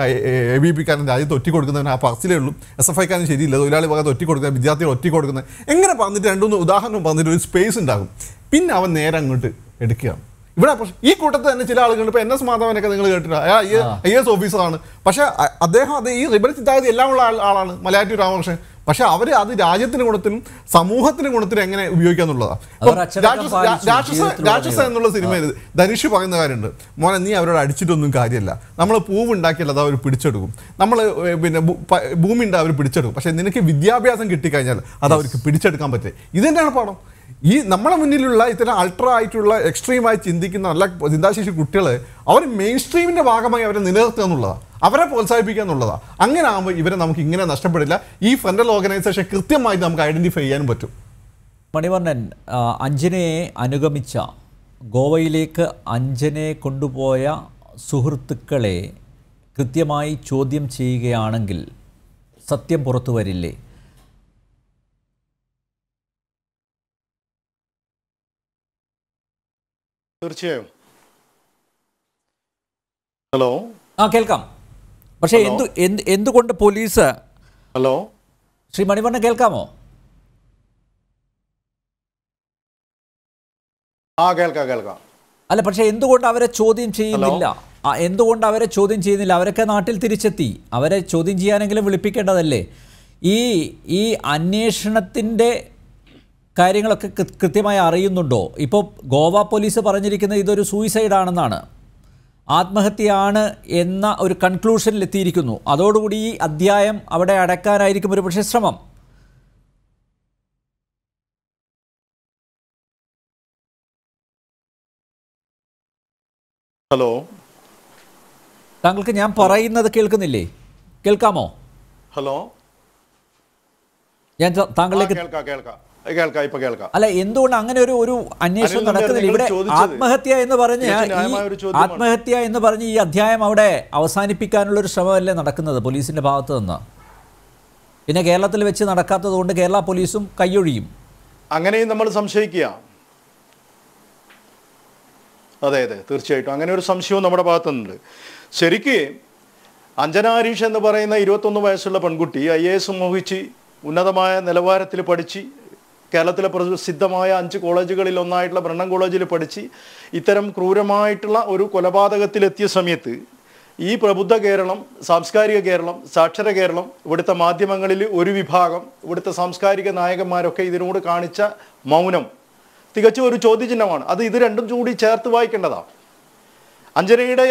A B പിക്കാരൻ രാജ്യത്ത് ഒറ്റി കൊടുക്കുന്നവൻ ആ പറച്ചിലേ ഉള്ളൂ എസ് എഫ് ഐക്കാരൻ ശരിയില്ല തൊഴിലാളി ഭാഗത്ത് ഒറ്റി കൊടുക്കുന്ന വിദ്യാർത്ഥികൾ ഒറ്റി കൊടുക്കുന്നത് എങ്ങനെ പറഞ്ഞിട്ട് രണ്ടു ഉദാഹരണം പറഞ്ഞിട്ട് ഒരു സ്പേസ് ഉണ്ടാകും പിന്നെ അവൻ നേരെ അങ്ങോട്ട് എടുക്കുകയാണ് ഇവിടെ ഈ കൂട്ടത്തിൽ തന്നെ ചില ആളുകൾ ഇപ്പൊ എന്നെ എസ് മാധവനൊക്കെ നിങ്ങൾ കേട്ടിട്ടുണ്ട് ഐ ഐ എസ് ഓഫീസറാണ് പക്ഷെ അദ്ദേഹം അത് ഈ റിബൽ ചിന്താഗതി എല്ലാം ഉള്ള ആളാണ് മലയാറ്റൂർ രാമകൃഷ്ണൻ പക്ഷെ അവർ അത് രാജ്യത്തിന് ഗുണത്തിനും സമൂഹത്തിന് ഗുണത്തിനും എങ്ങനെ ഉപയോഗിക്കാന്നുള്ളതാണ് രാക്ഷസ എന്നുള്ള സിനിമയിൽ ധനുഷ് പറയുന്ന കാര്യമുണ്ട് മോനെ നീ അവരോട് അടിച്ചിട്ടൊന്നും കാര്യമല്ല നമ്മൾ പൂവ് അത് അവർ പിടിച്ചെടുക്കും നമ്മൾ പിന്നെ ഭൂമി ഉണ്ട് അവർ പിടിച്ചെടുക്കും പക്ഷെ നിനക്ക് വിദ്യാഭ്യാസം കിട്ടിക്കഴിഞ്ഞാൽ അത് അവർക്ക് പിടിച്ചെടുക്കാൻ പറ്റില്ല ഇതെന്നാണ് പാഠം ഈ നമ്മളെ മുന്നിലുള്ള ഇത്തരം അൾട്രാ ആയിട്ടുള്ള എക്സ്ട്രീമായി ചിന്തിക്കുന്ന നല്ല ചിന്താശേഷി കുട്ടികൾ അവർ മെയിൻ സ്ട്രീമിൻ്റെ ഭാഗമായി അവരെ നിലനിർത്തുക എന്നുള്ളതാണ് അവരെ പ്രോത്സാഹിപ്പിക്കുക എന്നുള്ളതാണ് അങ്ങനെ ആകുമ്പോൾ ഇവരെ നമുക്ക് ഇങ്ങനെ നഷ്ടപ്പെടില്ല ഈ ഫ്രണ്ടൽ ഓർഗനൈസേഷൻ കൃത്യമായി നമുക്ക് ഐഡൻറ്റിഫൈ ചെയ്യാനും പറ്റും മണിവർണ്ണൻ അഞ്ജനയെ അനുഗമിച്ച ഗോവയിലേക്ക് അഞ്ജനയെ കൊണ്ടുപോയ സുഹൃത്തുക്കളെ കൃത്യമായി ചോദ്യം ചെയ്യുകയാണെങ്കിൽ സത്യം പുറത്തു വരില്ലേ തീർച്ചയായും ഹലോ ആ കേൾക്കാം പക്ഷേ എന്തു എന്തുകൊണ്ട് പോലീസ് ഹലോ ശ്രീ മണിവണ്ണ കേൾക്കാമോ ആ കേൾക്കാം കേൾക്കാം അല്ല പക്ഷേ എന്തുകൊണ്ട് അവരെ ചോദ്യം ചെയ്യുന്നില്ല എന്തുകൊണ്ട് അവരെ ചോദ്യം ചെയ്യുന്നില്ല അവരൊക്കെ നാട്ടിൽ തിരിച്ചെത്തി അവരെ ചോദ്യം ചെയ്യാനെങ്കിലും വിളിപ്പിക്കേണ്ടതല്ലേ ഈ ഈ അന്വേഷണത്തിൻ്റെ കാര്യങ്ങളൊക്കെ കൃത്യമായി അറിയുന്നുണ്ടോ ഇപ്പോൾ ഗോവ പോലീസ് പറഞ്ഞിരിക്കുന്നത് ഇതൊരു സൂയിസൈഡ് ആണെന്നാണ് ആത്മഹത്യയാണ് എന്ന ഒരു കൺക്ലൂഷനിലെത്തിയിരിക്കുന്നു അതോടുകൂടി ഈ അധ്യായം അവിടെ അടക്കാനായിരിക്കും ഒരു പക്ഷേ ശ്രമം ഹലോ താങ്കൾക്ക് ഞാൻ പറയുന്നത് കേൾക്കുന്നില്ലേ കേൾക്കാമോ ഹലോ ഞാൻ താങ്കളിലേക്ക് കേൾക്കാം കേൾക്കാം കേൾക്കാം ഇപ്പൊ കേൾക്കാം അല്ല എന്തുകൊണ്ട് അങ്ങനെ ഒരു ഒരു അന്വേഷണം നടക്കുന്നില്ല ഇവിടെ ആത്മഹത്യ എന്ന് പറഞ്ഞ് ആത്മഹത്യ എന്ന് പറഞ്ഞ് ഈ അധ്യായം അവിടെ അവസാനിപ്പിക്കാനുള്ള ഒരു ശ്രമമല്ലേ നടക്കുന്നത് പോലീസിന്റെ ഭാഗത്ത് നിന്ന് പിന്നെ കേരളത്തിൽ വെച്ച് നടക്കാത്തത് കൊണ്ട് കേരള പോലീസും കൈയൊഴിയും അങ്ങനെയും നമ്മൾ സംശയിക്കുക അതെ അതെ തീർച്ചയായിട്ടും അങ്ങനെ ഒരു സംശയവും നമ്മുടെ നിന്നുണ്ട് ശരിക്ക് അഞ്ജന ഹരീഷ് എന്ന് പറയുന്ന ഇരുപത്തൊന്ന് വയസ്സുള്ള പെൺകുട്ടി ഐ എ എസ് മോഹിച്ച് ഉന്നതമായ നിലവാരത്തിൽ പഠിച്ച് കേരളത്തിലെ പ്രസിദ്ധമായ അഞ്ച് കോളേജുകളിൽ ഒന്നായിട്ടുള്ള ബ്രണ്ണൻ കോളേജിൽ പഠിച്ച് ഇത്തരം ക്രൂരമായിട്ടുള്ള ഒരു കൊലപാതകത്തിലെത്തിയ സമയത്ത് ഈ പ്രബുദ്ധ കേരളം സാംസ്കാരിക കേരളം സാക്ഷര കേരളം ഇവിടുത്തെ മാധ്യമങ്ങളിൽ ഒരു വിഭാഗം ഇവിടുത്തെ സാംസ്കാരിക നായകന്മാരൊക്കെ ഇതിനോട് കാണിച്ച മൗനം തികച്ചും ഒരു ചോദ്യചിഹ്നമാണ് അത് ഇത് രണ്ടും കൂടി ചേർത്ത് വായിക്കേണ്ടതാണ് അഞ്ജനയുടെ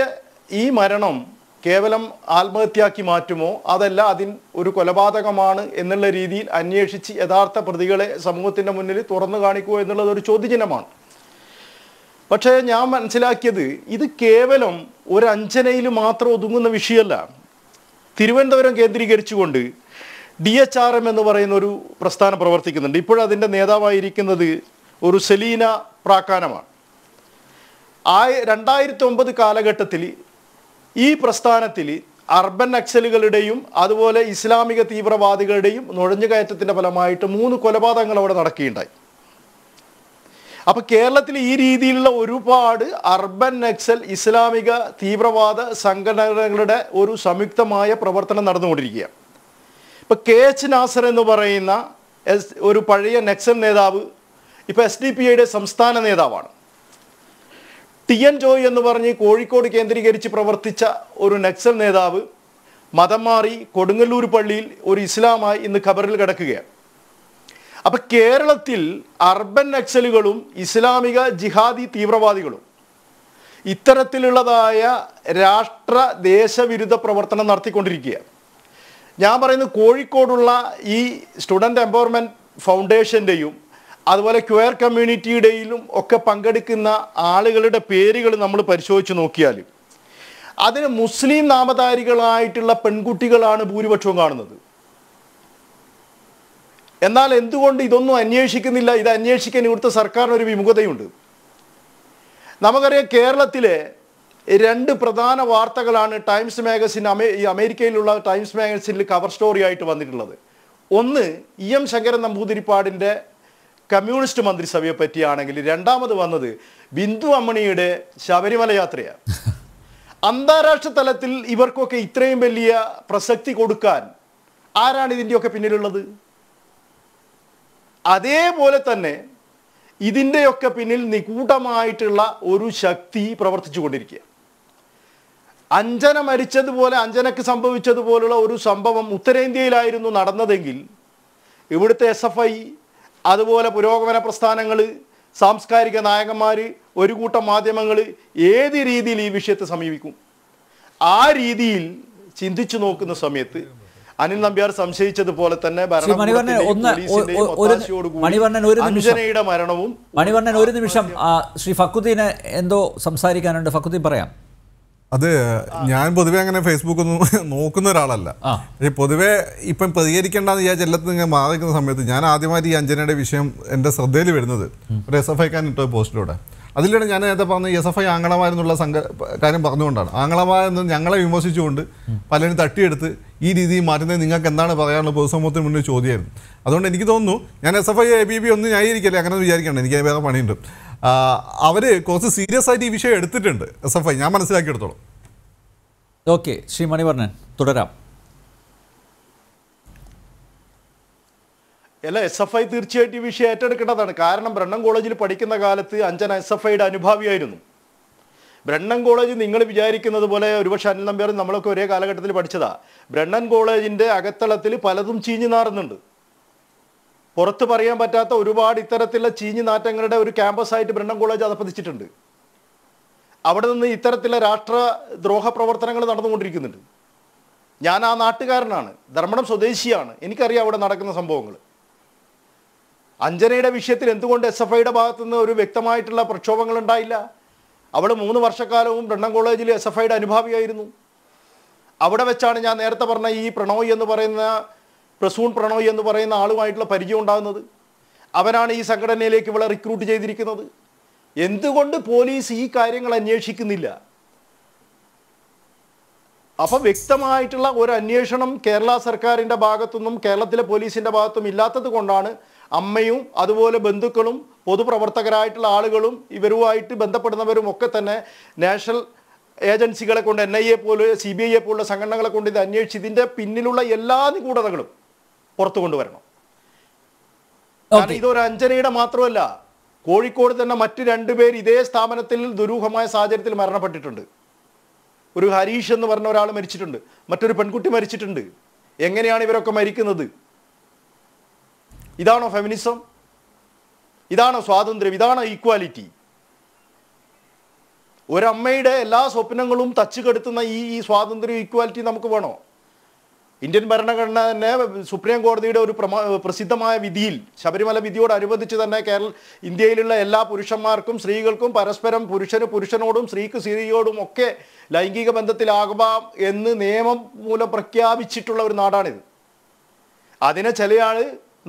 ഈ മരണം കേവലം ആത്മഹത്യയാക്കി മാറ്റുമോ അതല്ല അതിൻ ഒരു കൊലപാതകമാണ് എന്നുള്ള രീതിയിൽ അന്വേഷിച്ച് യഥാർത്ഥ പ്രതികളെ സമൂഹത്തിൻ്റെ മുന്നിൽ തുറന്നു കാണിക്കുമോ എന്നുള്ളത് ഒരു ചോദ്യചിഹ്നമാണ് പക്ഷേ ഞാൻ മനസ്സിലാക്കിയത് ഇത് കേവലം ഒരു മാത്രം ഒതുങ്ങുന്ന വിഷയമല്ല തിരുവനന്തപുരം കേന്ദ്രീകരിച്ചുകൊണ്ട് ഡി എച്ച് ആർ എം എന്ന് പറയുന്ന ഒരു പ്രസ്ഥാനം പ്രവർത്തിക്കുന്നുണ്ട് ഇപ്പോഴതിൻ്റെ നേതാവായിരിക്കുന്നത് ഒരു സെലീന പ്രാക്കാനമാണ് ആ രണ്ടായിരത്തി ഒമ്പത് കാലഘട്ടത്തിൽ ഈ പ്രസ്ഥാനത്തിൽ അർബൻ നക്സലുകളുടെയും അതുപോലെ ഇസ്ലാമിക തീവ്രവാദികളുടെയും നുഴഞ്ഞുകയറ്റത്തിൻ്റെ ഫലമായിട്ട് മൂന്ന് കൊലപാതകങ്ങൾ അവിടെ നടക്കുകയുണ്ടായി അപ്പോൾ കേരളത്തിൽ ഈ രീതിയിലുള്ള ഒരുപാട് അർബൻ നക്സൽ ഇസ്ലാമിക തീവ്രവാദ സംഘടനകളുടെ ഒരു സംയുക്തമായ പ്രവർത്തനം നടന്നുകൊണ്ടിരിക്കുകയാണ് ഇപ്പൊ കെ എച്ച് നാസർ എന്ന് പറയുന്ന ഒരു പഴയ നക്സൽ നേതാവ് ഇപ്പൊ എസ് ഡി പി ഐയുടെ സംസ്ഥാന നേതാവാണ് ടി എൻ ജോയ് എന്ന് പറഞ്ഞ് കോഴിക്കോട് കേന്ദ്രീകരിച്ച് പ്രവർത്തിച്ച ഒരു നക്സൽ നേതാവ് മതം മാറി കൊടുങ്ങല്ലൂർ പള്ളിയിൽ ഒരു ഇസ്ലാമായി ഇന്ന് ഖബറിൽ കിടക്കുകയാണ് അപ്പൊ കേരളത്തിൽ അർബൻ നക്സലുകളും ഇസ്ലാമിക ജിഹാദി തീവ്രവാദികളും ഇത്തരത്തിലുള്ളതായ രാഷ്ട്ര ദേശവിരുദ്ധ പ്രവർത്തനം നടത്തിക്കൊണ്ടിരിക്കുകയാണ് ഞാൻ പറയുന്നത് കോഴിക്കോടുള്ള ഈ സ്റ്റുഡൻറ് എംപവർമെൻറ്റ് ഫൗണ്ടേഷൻ്റെയും അതുപോലെ ക്വയർ കമ്മ്യൂണിറ്റിയുടെയിലും ഒക്കെ പങ്കെടുക്കുന്ന ആളുകളുടെ പേരുകൾ നമ്മൾ പരിശോധിച്ച് നോക്കിയാൽ അതിന് മുസ്ലിം നാമധാരികളായിട്ടുള്ള പെൺകുട്ടികളാണ് ഭൂരിപക്ഷവും കാണുന്നത് എന്നാൽ എന്തുകൊണ്ട് ഇതൊന്നും അന്വേഷിക്കുന്നില്ല ഇത് അന്വേഷിക്കാൻ ഇവിടുത്തെ സർക്കാരിന് ഒരു വിമുഖതയുണ്ട് നമുക്കറിയാം കേരളത്തിലെ രണ്ട് പ്രധാന വാർത്തകളാണ് ടൈംസ് മാഗസിൻ അമേ ഈ അമേരിക്കയിലുള്ള ടൈംസ് മാഗസിനിൽ കവർ സ്റ്റോറി ആയിട്ട് വന്നിട്ടുള്ളത് ഒന്ന് ഇ എം ശങ്കരൻ നമ്പൂതിരിപ്പാടിൻ്റെ കമ്മ്യൂണിസ്റ്റ് മന്ത്രിസഭയെ പറ്റിയാണെങ്കിൽ രണ്ടാമത് വന്നത് ബിന്ദു അമ്മണിയുടെ ശബരിമല യാത്രയാണ് അന്താരാഷ്ട്ര തലത്തിൽ ഇവർക്കൊക്കെ ഇത്രയും വലിയ പ്രസക്തി കൊടുക്കാൻ ആരാണ് ഇതിൻ്റെയൊക്കെ പിന്നിലുള്ളത് അതേപോലെ തന്നെ ഇതിൻ്റെയൊക്കെ പിന്നിൽ നിഗൂഢമായിട്ടുള്ള ഒരു ശക്തി പ്രവർത്തിച്ചു കൊണ്ടിരിക്കുക അഞ്ജന മരിച്ചതുപോലെ അഞ്ജനക്ക് സംഭവിച്ചതുപോലുള്ള ഒരു സംഭവം ഉത്തരേന്ത്യയിലായിരുന്നു നടന്നതെങ്കിൽ ഇവിടുത്തെ എസ് എഫ് ഐ അതുപോലെ പുരോഗമന പ്രസ്ഥാനങ്ങൾ സാംസ്കാരിക നായകന്മാർ ഒരു കൂട്ടം മാധ്യമങ്ങൾ ഏത് രീതിയിൽ ഈ വിഷയത്തെ സമീപിക്കും ആ രീതിയിൽ ചിന്തിച്ചു നോക്കുന്ന സമയത്ത് അനിൽ നമ്പ്യാർ സംശയിച്ചതുപോലെ തന്നെ മരണവും മണിവർണ്ണൻ ഒരു നിമിഷം ശ്രീ ഫക്കുദ്ദീന് എന്തോ സംസാരിക്കാനുണ്ട് ഫക്കുദ്ദീൻ പറയാം അത് ഞാൻ പൊതുവെ അങ്ങനെ ഫേസ്ബുക്ക് ഒന്നും നോക്കുന്ന ഒരാളല്ല പൊതുവെ ഇപ്പം പ്രതികരിക്കേണ്ടെന്ന് വിചാരിച്ച എല്ലാത്തിനും ഇങ്ങനെ മാറിക്കുന്ന സമയത്ത് ഞാൻ ആദ്യമായിട്ട് ഈ അഞ്ജനയുടെ വിഷയം എൻ്റെ ശ്രദ്ധയിൽ വരുന്നത് ഒരു എസ് എഫ് ഐക്കാൻ ഇട്ട പോസ്റ്റിലൂടെ അതിലൂടെ ഞാൻ നേരത്തെ പറഞ്ഞ എസ് എഫ് ഐ ആംഗളമാരെന്നുള്ള സംഘ കാര്യം പറഞ്ഞുകൊണ്ടാണ് ആംഗളമാരെന്ന് ഞങ്ങളെ വിമർശിച്ചുകൊണ്ട് പലരും തട്ടിയെടുത്ത് ഈ രീതിയിൽ മാറ്റുന്നത് നിങ്ങൾക്ക് എന്താണ് പറയാനുള്ള പൊതുസമൂഹത്തിന് മുന്നിൽ ചോദ്യമായിരുന്നു അതുകൊണ്ട് എനിക്ക് തോന്നുന്നു ഞാൻ S F I A B B ഒന്നും ന്യായീകരിക്കല്ലേ അങ്ങനെ വിചാരിക്കേണ്ട എനിക്ക് വേറെ പണിയുണ്ട് അവർ കുറച്ച് സീരിയസ് ആയിട്ട് ഈ വിഷയം എടുത്തിട്ടുണ്ട് എസ് എഫ് ഐ ഞാൻ മനസ്സിലാക്കിയെടുത്തോളൂ ഓക്കെ ശ്രീ മണിവർണ്ണൻ തുടരാം അല്ല എസ് എഫ് ഐ തീർച്ചയായിട്ടും ഈ വിഷയം ഏറ്റെടുക്കേണ്ടതാണ് കാരണം ബ്രണ്ണൻ കോളേജിൽ പഠിക്കുന്ന കാലത്ത് അഞ്ജന എസ് എഫ് ഐയുടെ അനുഭാവിയായിരുന്നു ബ്രണ്ണൻ കോളേജ് നിങ്ങൾ വിചാരിക്കുന്നത് പോലെ ഒരുപക്ഷെ അനിൽ നമ്പ്യാർ നമ്മളൊക്കെ ഒരേ കാലഘട്ടത്തിൽ പഠിച്ചതാ ബ്രണ്ണൻ കോളേജിൻ്റെ അകത്തളത്തിൽ പലതും ചീഞ്ഞു നാറുന്നുണ്ട് പുറത്ത് പറയാൻ പറ്റാത്ത ഒരുപാട് ഇത്തരത്തിലുള്ള ചീഞ്ഞു നാറ്റങ്ങളുടെ ഒരു ക്യാമ്പസായിട്ട് ബ്രണ്ണം കോളേജ് അധപ്പതിച്ചിട്ടുണ്ട് അവിടെ നിന്ന് ഇത്തരത്തിലെ രാഷ്ട്രദ്രോഹ പ്രവർത്തനങ്ങൾ നടന്നുകൊണ്ടിരിക്കുന്നുണ്ട് ഞാൻ ആ നാട്ടുകാരനാണ് ധർമ്മടം സ്വദേശിയാണ് എനിക്കറിയാം അവിടെ നടക്കുന്ന സംഭവങ്ങൾ അഞ്ജനയുടെ വിഷയത്തിൽ എന്തുകൊണ്ട് എസ് എഫ് ഐയുടെ ഭാഗത്തുനിന്ന് ഒരു വ്യക്തമായിട്ടുള്ള പ്രക്ഷോഭങ്ങൾ ഉണ്ടായില്ല അവൾ മൂന്ന് വർഷക്കാലവും ബ്രണ്ണം കോളേജിൽ എസ് എഫ് ഐയുടെ അനുഭാവിയായിരുന്നു അവിടെ വെച്ചാണ് ഞാൻ നേരത്തെ പറഞ്ഞ ഈ പ്രണോയ് എന്ന് പറയുന്ന പ്രസൂൺ പ്രണോയ് എന്ന് പറയുന്ന ആളുമായിട്ടുള്ള പരിചയം ഉണ്ടാകുന്നത് അവനാണ് ഈ സംഘടനയിലേക്ക് ഇവിടെ റിക്രൂട്ട് ചെയ്തിരിക്കുന്നത് എന്തുകൊണ്ട് പോലീസ് ഈ കാര്യങ്ങൾ അന്വേഷിക്കുന്നില്ല അപ്പം വ്യക്തമായിട്ടുള്ള ഒരു അന്വേഷണം കേരള സർക്കാരിൻ്റെ ഭാഗത്തുനിന്നും കേരളത്തിലെ പോലീസിൻ്റെ ഭാഗത്തും ഇല്ലാത്തത് കൊണ്ടാണ് അമ്മയും അതുപോലെ ബന്ധുക്കളും പൊതുപ്രവർത്തകരായിട്ടുള്ള ആളുകളും ഇവരുമായിട്ട് ബന്ധപ്പെടുന്നവരും ഒക്കെ തന്നെ നാഷണൽ ഏജൻസികളെ കൊണ്ട് എൻ ഐ എ പോലെ സി ബി എ പോലുള്ള സംഘടനകളെ കൊണ്ട് ഇത് അന്വേഷിച്ച് ഇതിൻ്റെ പിന്നിലുള്ള എല്ലാ നിഗൂഢതകളും പുറത്തു കൊണ്ടുവരണം ഇതൊരു അഞ്ജനയുടെ മാത്രമല്ല കോഴിക്കോട് തന്നെ മറ്റ് രണ്ടുപേർ ഇതേ സ്ഥാപനത്തിൽ ദുരൂഹമായ സാഹചര്യത്തിൽ മരണപ്പെട്ടിട്ടുണ്ട് ഒരു ഹരീഷ് എന്ന് പറഞ്ഞ ഒരാൾ മരിച്ചിട്ടുണ്ട് മറ്റൊരു പെൺകുട്ടി മരിച്ചിട്ടുണ്ട് എങ്ങനെയാണ് ഇവരൊക്കെ മരിക്കുന്നത് ഇതാണോ ഫെമിനിസം ഇതാണോ സ്വാതന്ത്ര്യം ഇതാണോ ഈക്വാലിറ്റി ഒരമ്മയുടെ എല്ലാ സ്വപ്നങ്ങളും തച്ചു കെടുത്തുന്ന ഈ ഈ സ്വാതന്ത്ര്യം ഈക്വാലിറ്റി നമുക്ക് വേണോ ഇന്ത്യൻ ഭരണഘടന തന്നെ സുപ്രീം കോടതിയുടെ ഒരു പ്രസിദ്ധമായ വിധിയിൽ ശബരിമല വിധിയോടനുബന്ധിച്ച് തന്നെ കേരള ഇന്ത്യയിലുള്ള എല്ലാ പുരുഷന്മാർക്കും സ്ത്രീകൾക്കും പരസ്പരം പുരുഷന് പുരുഷനോടും സ്ത്രീക്ക് സ്ത്രീയോടും ഒക്കെ ലൈംഗിക ബന്ധത്തിലാകാം എന്ന് നിയമം മൂലം പ്രഖ്യാപിച്ചിട്ടുള്ള ഒരു നാടാണിത് അതിനെ ചിലയാൾ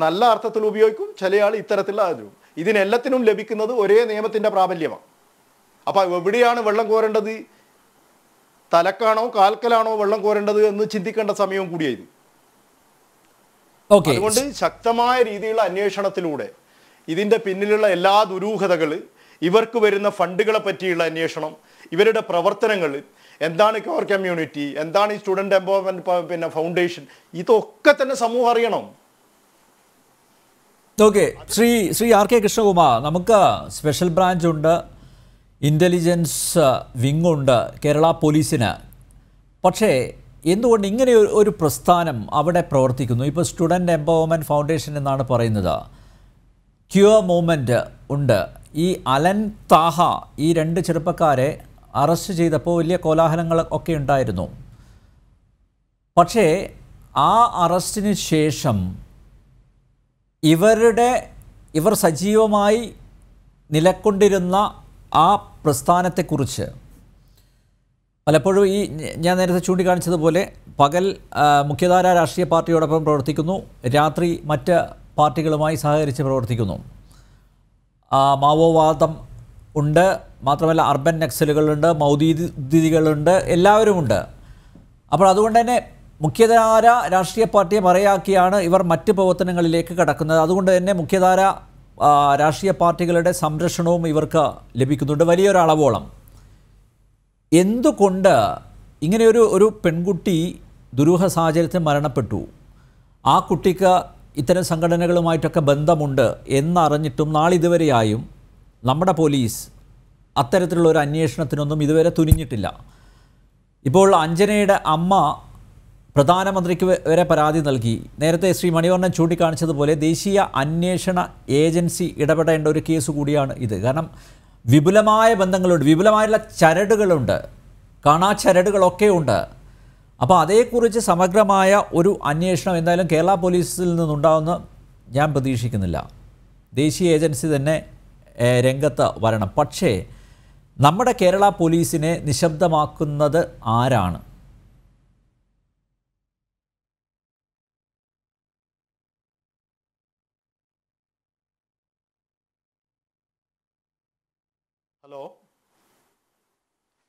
നല്ല അർത്ഥത്തിൽ ഉപയോഗിക്കും ചിലയാൾ ഇത്തരത്തിലുള്ള അതിലും ഇതിനെല്ലാത്തിനും ലഭിക്കുന്നത് ഒരേ നിയമത്തിൻ്റെ പ്രാബല്യമാണ് അപ്പോൾ എവിടെയാണ് വെള്ളം കോരേണ്ടത് തലക്കാണോ കാൽക്കലാണോ വെള്ളം കോരേണ്ടത് എന്ന് ചിന്തിക്കേണ്ട സമയവും കൂടിയായിരുന്നു അതുകൊണ്ട് ശക്തമായ രീതിയിലുള്ള അന്വേഷണത്തിലൂടെ ഇതിന്റെ പിന്നിലുള്ള എല്ലാ ദുരൂഹതകൾ ഇവർക്ക് വരുന്ന ഫണ്ടുകളെ പറ്റിയുള്ള അന്വേഷണം ഇവരുടെ പ്രവർത്തനങ്ങൾ എന്താണ് കോർ കമ്മ്യൂണിറ്റി എന്താണ് ഈ സ്റ്റുഡൻറ് എംപവർമെന്റ് പിന്നെ ഫൗണ്ടേഷൻ ഇതൊക്കെ തന്നെ സമൂഹം അറിയണം okay Shri Shri R K Krishnakumar നമുക്ക് സ്പെഷ്യൽ ബ്രാഞ്ച് ഉണ്ട് ഇൻ്റലിജൻസ് വിങ്ങുണ്ട് കേരള പോലീസിന് പക്ഷേ എന്തുകൊണ്ട് ഇങ്ങനെ ഒരു പ്രസ്ഥാനം അവിടെ പ്രവർത്തിക്കുന്നു ഇപ്പോൾ സ്റ്റുഡൻറ്റ് എംപവർമെൻറ്റ് ഫൗണ്ടേഷൻ എന്നാണ് പറയുന്നത് ക്യൂർ മൂവ്മെൻറ്റ് ഉണ്ട് ഈ അലൻ താഹ ഈ രണ്ട് ചെറുപ്പക്കാരെ അറസ്റ്റ് ചെയ്തപ്പോൾ വലിയ കോലാഹലങ്ങൾ ഒക്കെ ഉണ്ടായിരുന്നു പക്ഷേ ആ അറസ്റ്റിന് ശേഷം ഇവരുടെ ഇവർ സജീവമായി നിലക്കൊണ്ടിരുന്ന ആ പ്രസ്ഥാനത്തെക്കുറിച്ച് പലപ്പോഴും ഈ ഞാൻ നേരത്തെ ചൂണ്ടിക്കാണിച്ചതുപോലെ പകൽ മുഖ്യധാര രാഷ്ട്രീയ പാർട്ടിയോടൊപ്പം പ്രവർത്തിക്കുന്നു രാത്രി മറ്റ് പാർട്ടികളുമായി സഹകരിച്ച് പ്രവർത്തിക്കുന്നു മാവോവാദം ഉണ്ട് മാത്രമല്ല അർബൻ നക്സലുകളുണ്ട് മൗദീദികളുണ്ട് എല്ലാവരുമുണ്ട് അപ്പോൾ അതുകൊണ്ട് തന്നെ മുഖ്യധാര രാഷ്ട്രീയ പാർട്ടിയെ മറയാക്കിയാണ് ഇവർ മറ്റ് പ്രവർത്തനങ്ങളിലേക്ക് കടക്കുന്നത് അതുകൊണ്ട് തന്നെ മുഖ്യധാര രാഷ്ട്രീയ പാർട്ടികളുടെ സംരക്ഷണവും ഇവർക്ക് ലഭിക്കുന്നുണ്ട് വലിയൊരളവോളം എന്തുകൊണ്ട് ഇങ്ങനെയൊരു ഒരു പെൺകുട്ടി ദുരൂഹ സാഹചര്യത്തിൽ മരണപ്പെട്ടു ആ കുട്ടിക്ക് ഇത്തരം സംഘടനകളുമായിട്ടൊക്കെ ബന്ധമുണ്ട് എന്നറിഞ്ഞിട്ടും നാളിതുവരെയായും നമ്മുടെ പോലീസ് അത്തരത്തിലുള്ള ഒരു അന്വേഷണത്തിനൊന്നും ഇതുവരെ തുനിഞ്ഞിട്ടില്ല ഇപ്പോൾ അഞ്ജനയുടെ അമ്മ പ്രധാനമന്ത്രിക്ക് വരെ പരാതി നൽകി നേരത്തെ ശ്രീ മണിവർണ്ണൻ ചൂണ്ടിക്കാണിച്ചതുപോലെ ദേശീയ അന്വേഷണ ഏജൻസി ഇടപെടേണ്ട ഒരു കേസ് കൂടിയാണ് ഇത് കാരണം വിപുലമായ ബന്ധങ്ങളുണ്ട് വിപുലമായുള്ള ചരടുകളുണ്ട് കാണാ ചരടുകളൊക്കെ ഉണ്ട് അപ്പോൾ അതേക്കുറിച്ച് സമഗ്രമായ ഒരു അന്വേഷണം എന്തായാലും കേരള പോലീസിൽ നിന്നുണ്ടാവുമെന്ന് ഞാൻ പ്രതീക്ഷിക്കുന്നില്ല ദേശീയ ഏജൻസി തന്നെ രംഗത്ത് വരണം പക്ഷേ നമ്മുടെ കേരള പോലീസിനെ നിശബ്ദമാക്കുന്നത് ആരാണ്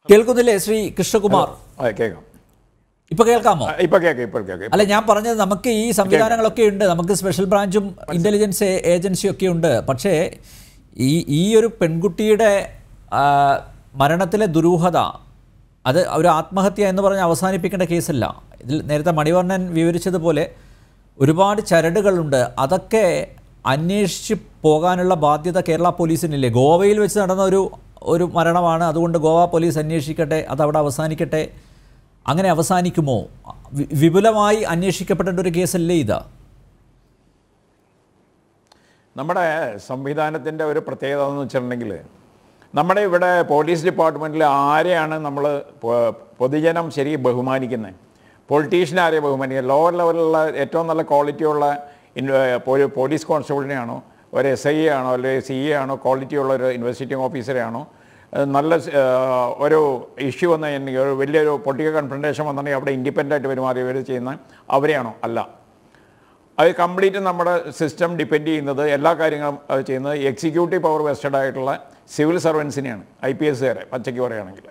കേൾക്കുന്നില്ലേ ശ്രീ കൃഷ്ണകുമാർ കേൾക്കാം ഇപ്പൊ കേൾക്കാമോ ഇപ്പൊ കേൾക്കാം ഇപ്പോൾ കേൾക്കാം അല്ല ഞാൻ പറഞ്ഞത് നമുക്ക് ഈ സംവിധാനങ്ങളൊക്കെ ഉണ്ട് നമുക്ക് സ്പെഷ്യൽ ബ്രാഞ്ചും ഇന്റലിജൻസ് ഏജൻസിയും ഒക്കെ ഉണ്ട് പക്ഷേ ഈ ഈ ഒരു പെൺകുട്ടിയുടെ മരണത്തിലെ ദുരൂഹത അത് ഒരു ആത്മഹത്യ എന്ന് പറഞ്ഞ് അവസാനിപ്പിക്കേണ്ട കേസല്ല ഇതിൽ നേരത്തെ മണിവർണ്ണൻ വിവരിച്ചതുപോലെ ഒരുപാട് ചരടുകളുണ്ട് അതൊക്കെ അന്വേഷിച്ച് പോകാനുള്ള ബാധ്യത കേരള പോലീസിനില്ലേ ഗോവയിൽ വെച്ച് നടന്ന ഒരു ഒരു മരണമാണ് അതുകൊണ്ട് ഗോവ പോലീസ് അന്വേഷിക്കട്ടെ അത് അവിടെ അവസാനിക്കട്ടെ അങ്ങനെ അവസാനിക്കുമോ വിപുലമായി അന്വേഷിക്കപ്പെടേണ്ട ഒരു കേസല്ലേ ഇത് നമ്മുടെ സംവിധാനത്തിൻ്റെ ഒരു പ്രത്യേകത എന്ന് വെച്ചിട്ടുണ്ടെങ്കിൽ നമ്മുടെ ഇവിടെ പോലീസ് ഡിപ്പാർട്ട്മെൻറ്റിൽ ആരെയാണ് നമ്മൾ പൊതുജനം ശരി ബഹുമാനിക്കുന്നത് പൊളിറ്റീഷ്യൻ ആരെ ബഹുമാനിക്കുക ലോവർ ലെവലിലുള്ള ഏറ്റവും നല്ല ക്വാളിറ്റിയുള്ള പോലീസ് കോൺസ്റ്റബിളിനെയാണോ ഒരു എസ് ഐ ആണോ അല്ലെങ്കിൽ സി എ ആണോ ക്വാളിറ്റിയുള്ള ഒരു ഇൻവെസ്റ്റിഗേറ്റിംഗ് ഓഫീസറെ ആണോ നല്ല ഒരു ഇഷ്യൂ വന്ന് എനിക്ക് ഒരു വലിയൊരു പൊളിറ്റിക്കൽ കൺഫ്രണ്ടേഷൻ വന്നിട്ടുണ്ടെങ്കിൽ അവിടെ ഇൻഡിപെൻഡൻ്റ് പെരുമാറി ഇവർ ചെയ്യുന്ന അവരെയാണോ അല്ല അത് കംപ്ലീറ്റ് നമ്മുടെ സിസ്റ്റം ഡിപ്പെൻഡ് ചെയ്യുന്നത് എല്ലാ കാര്യങ്ങളും ചെയ്യുന്നത് എക്സിക്യൂട്ടീവ് പവർ വെസ്റ്റഡ് ആയിട്ടുള്ള സിവിൽ സർവൻസിനെയാണ് ഐ പി എസ്സുകാരെ പച്ചയ്ക്ക് പറയുകയാണെങ്കിൽ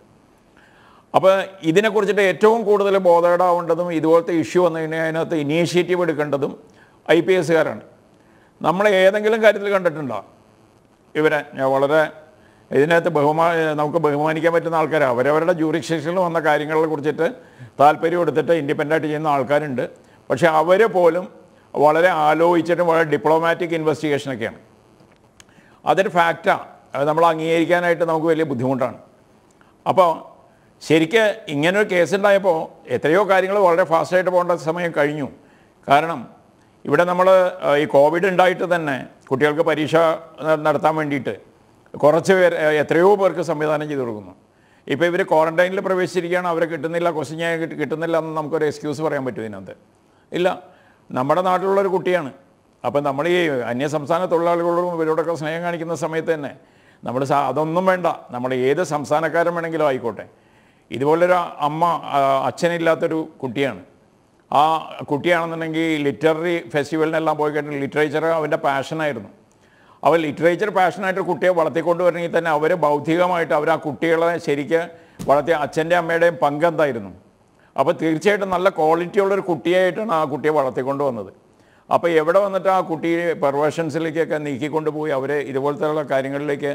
അപ്പോൾ ഇതിനെക്കുറിച്ചിട്ട് ഏറ്റവും കൂടുതൽ ബോധേടാവേണ്ടതും ഇതുപോലത്തെ ഇഷ്യൂ വന്നു കഴിഞ്ഞാൽ അതിനകത്ത് ഇനീഷ്യേറ്റീവ് എടുക്കേണ്ടതും ഐ പി എസ്സുകാരാണ് നമ്മൾ ഏതെങ്കിലും കാര്യത്തിൽ കണ്ടിട്ടുണ്ടോ ഇവരെ വളരെ ഇതിനകത്ത് ബഹുമാ നമുക്ക് ബഹുമാനിക്കാൻ പറ്റുന്ന ആൾക്കാരാണ് അവരവരുടെ ജൂറിക്ഷേഷനിൽ വന്ന കാര്യങ്ങളെ കുറിച്ചിട്ട് താല്പര്യം എടുത്തിട്ട് ഇൻഡിപെൻഡൻ്റ് ചെയ്യുന്ന ആൾക്കാരുണ്ട് പക്ഷേ അവർ പോലും വളരെ ആലോചിച്ചിട്ടും വളരെ ഡിപ്ലോമാറ്റിക് ഇൻവെസ്റ്റിഗേഷനൊക്കെയാണ് അതൊരു ഫാക്റ്റാണ് അത് നമ്മൾ അംഗീകരിക്കാനായിട്ട് നമുക്ക് വലിയ ബുദ്ധിമുട്ടാണ് അപ്പോൾ ശരിക്ക് ഇങ്ങനൊരു കേസുണ്ടായപ്പോൾ എത്രയോ കാര്യങ്ങൾ വളരെ ഫാസ്റ്റായിട്ട് പോകേണ്ട സമയം കഴിഞ്ഞു കാരണം ഇവിടെ നമ്മൾ ഈ കോവിഡ് ഉണ്ടായിട്ട് തന്നെ കുട്ടികൾക്ക് പരീക്ഷ നടത്താൻ വേണ്ടിയിട്ട് കുറച്ച് പേർ എത്രയോ പേർക്ക് സംവിധാനം ചെയ്തു കൊടുക്കുന്നു ഇപ്പോൾ ഇവർ ക്വാറൻറ്റൈനിൽ പ്രവേശിച്ചിരിക്കുകയാണ് അവരെ കിട്ടുന്നില്ല കൊസ്റ്റിനായ കിട്ടുന്നില്ല എന്ന് നമുക്കൊരു എക്സ്ക്യൂസ് പറയാൻ പറ്റും ഇതിനകത്ത് ഇല്ല നമ്മുടെ നാട്ടിലുള്ളൊരു കുട്ടിയാണ് അപ്പം നമ്മൾ ഈ അന്യ സംസ്ഥാന തൊഴിലാളികളോടും ഇവരോടൊക്കെ സ്നേഹം കാണിക്കുന്ന സമയത്ത് തന്നെ നമ്മൾ അതൊന്നും വേണ്ട നമ്മൾ ഏത് സംസ്ഥാനക്കാരൻ വേണമെങ്കിലും ആയിക്കോട്ടെ ഇതുപോലൊരു അമ്മ അച്ഛനില്ലാത്തൊരു കുട്ടിയാണ് ആ കുട്ടിയാണെന്നുണ്ടെങ്കിൽ ലിറ്റററി ഫെസ്റ്റിവലിനെല്ലാം പോയി കഴിഞ്ഞാൽ ലിറ്ററേച്ചർ അവൻ്റെ പാഷനായിരുന്നു അവർ ലിറ്ററേച്ചർ പാഷനായിട്ട് കുട്ടിയെ വരണമെങ്കിൽ തന്നെ അവർ ബൗദ്ധികമായിട്ട് അവർ ആ കുട്ടികളെ ശരിക്ക് വളർത്തിയ അച്ഛൻ്റെ അമ്മയുടെയും പങ്കെന്തായിരുന്നു അപ്പോൾ തീർച്ചയായിട്ടും നല്ല ക്വാളിറ്റിയുള്ളൊരു കുട്ടിയായിട്ടാണ് ആ കുട്ടിയെ വളർത്തിക്കൊണ്ട് വന്നത് അപ്പോൾ എവിടെ വന്നിട്ട് ആ കുട്ടിയെ പെർവേഷൻസിലേക്കൊക്കെ നീക്കിക്കൊണ്ടുപോയി അവരെ ഇതുപോലത്തെയുള്ള കാര്യങ്ങളിലേക്ക്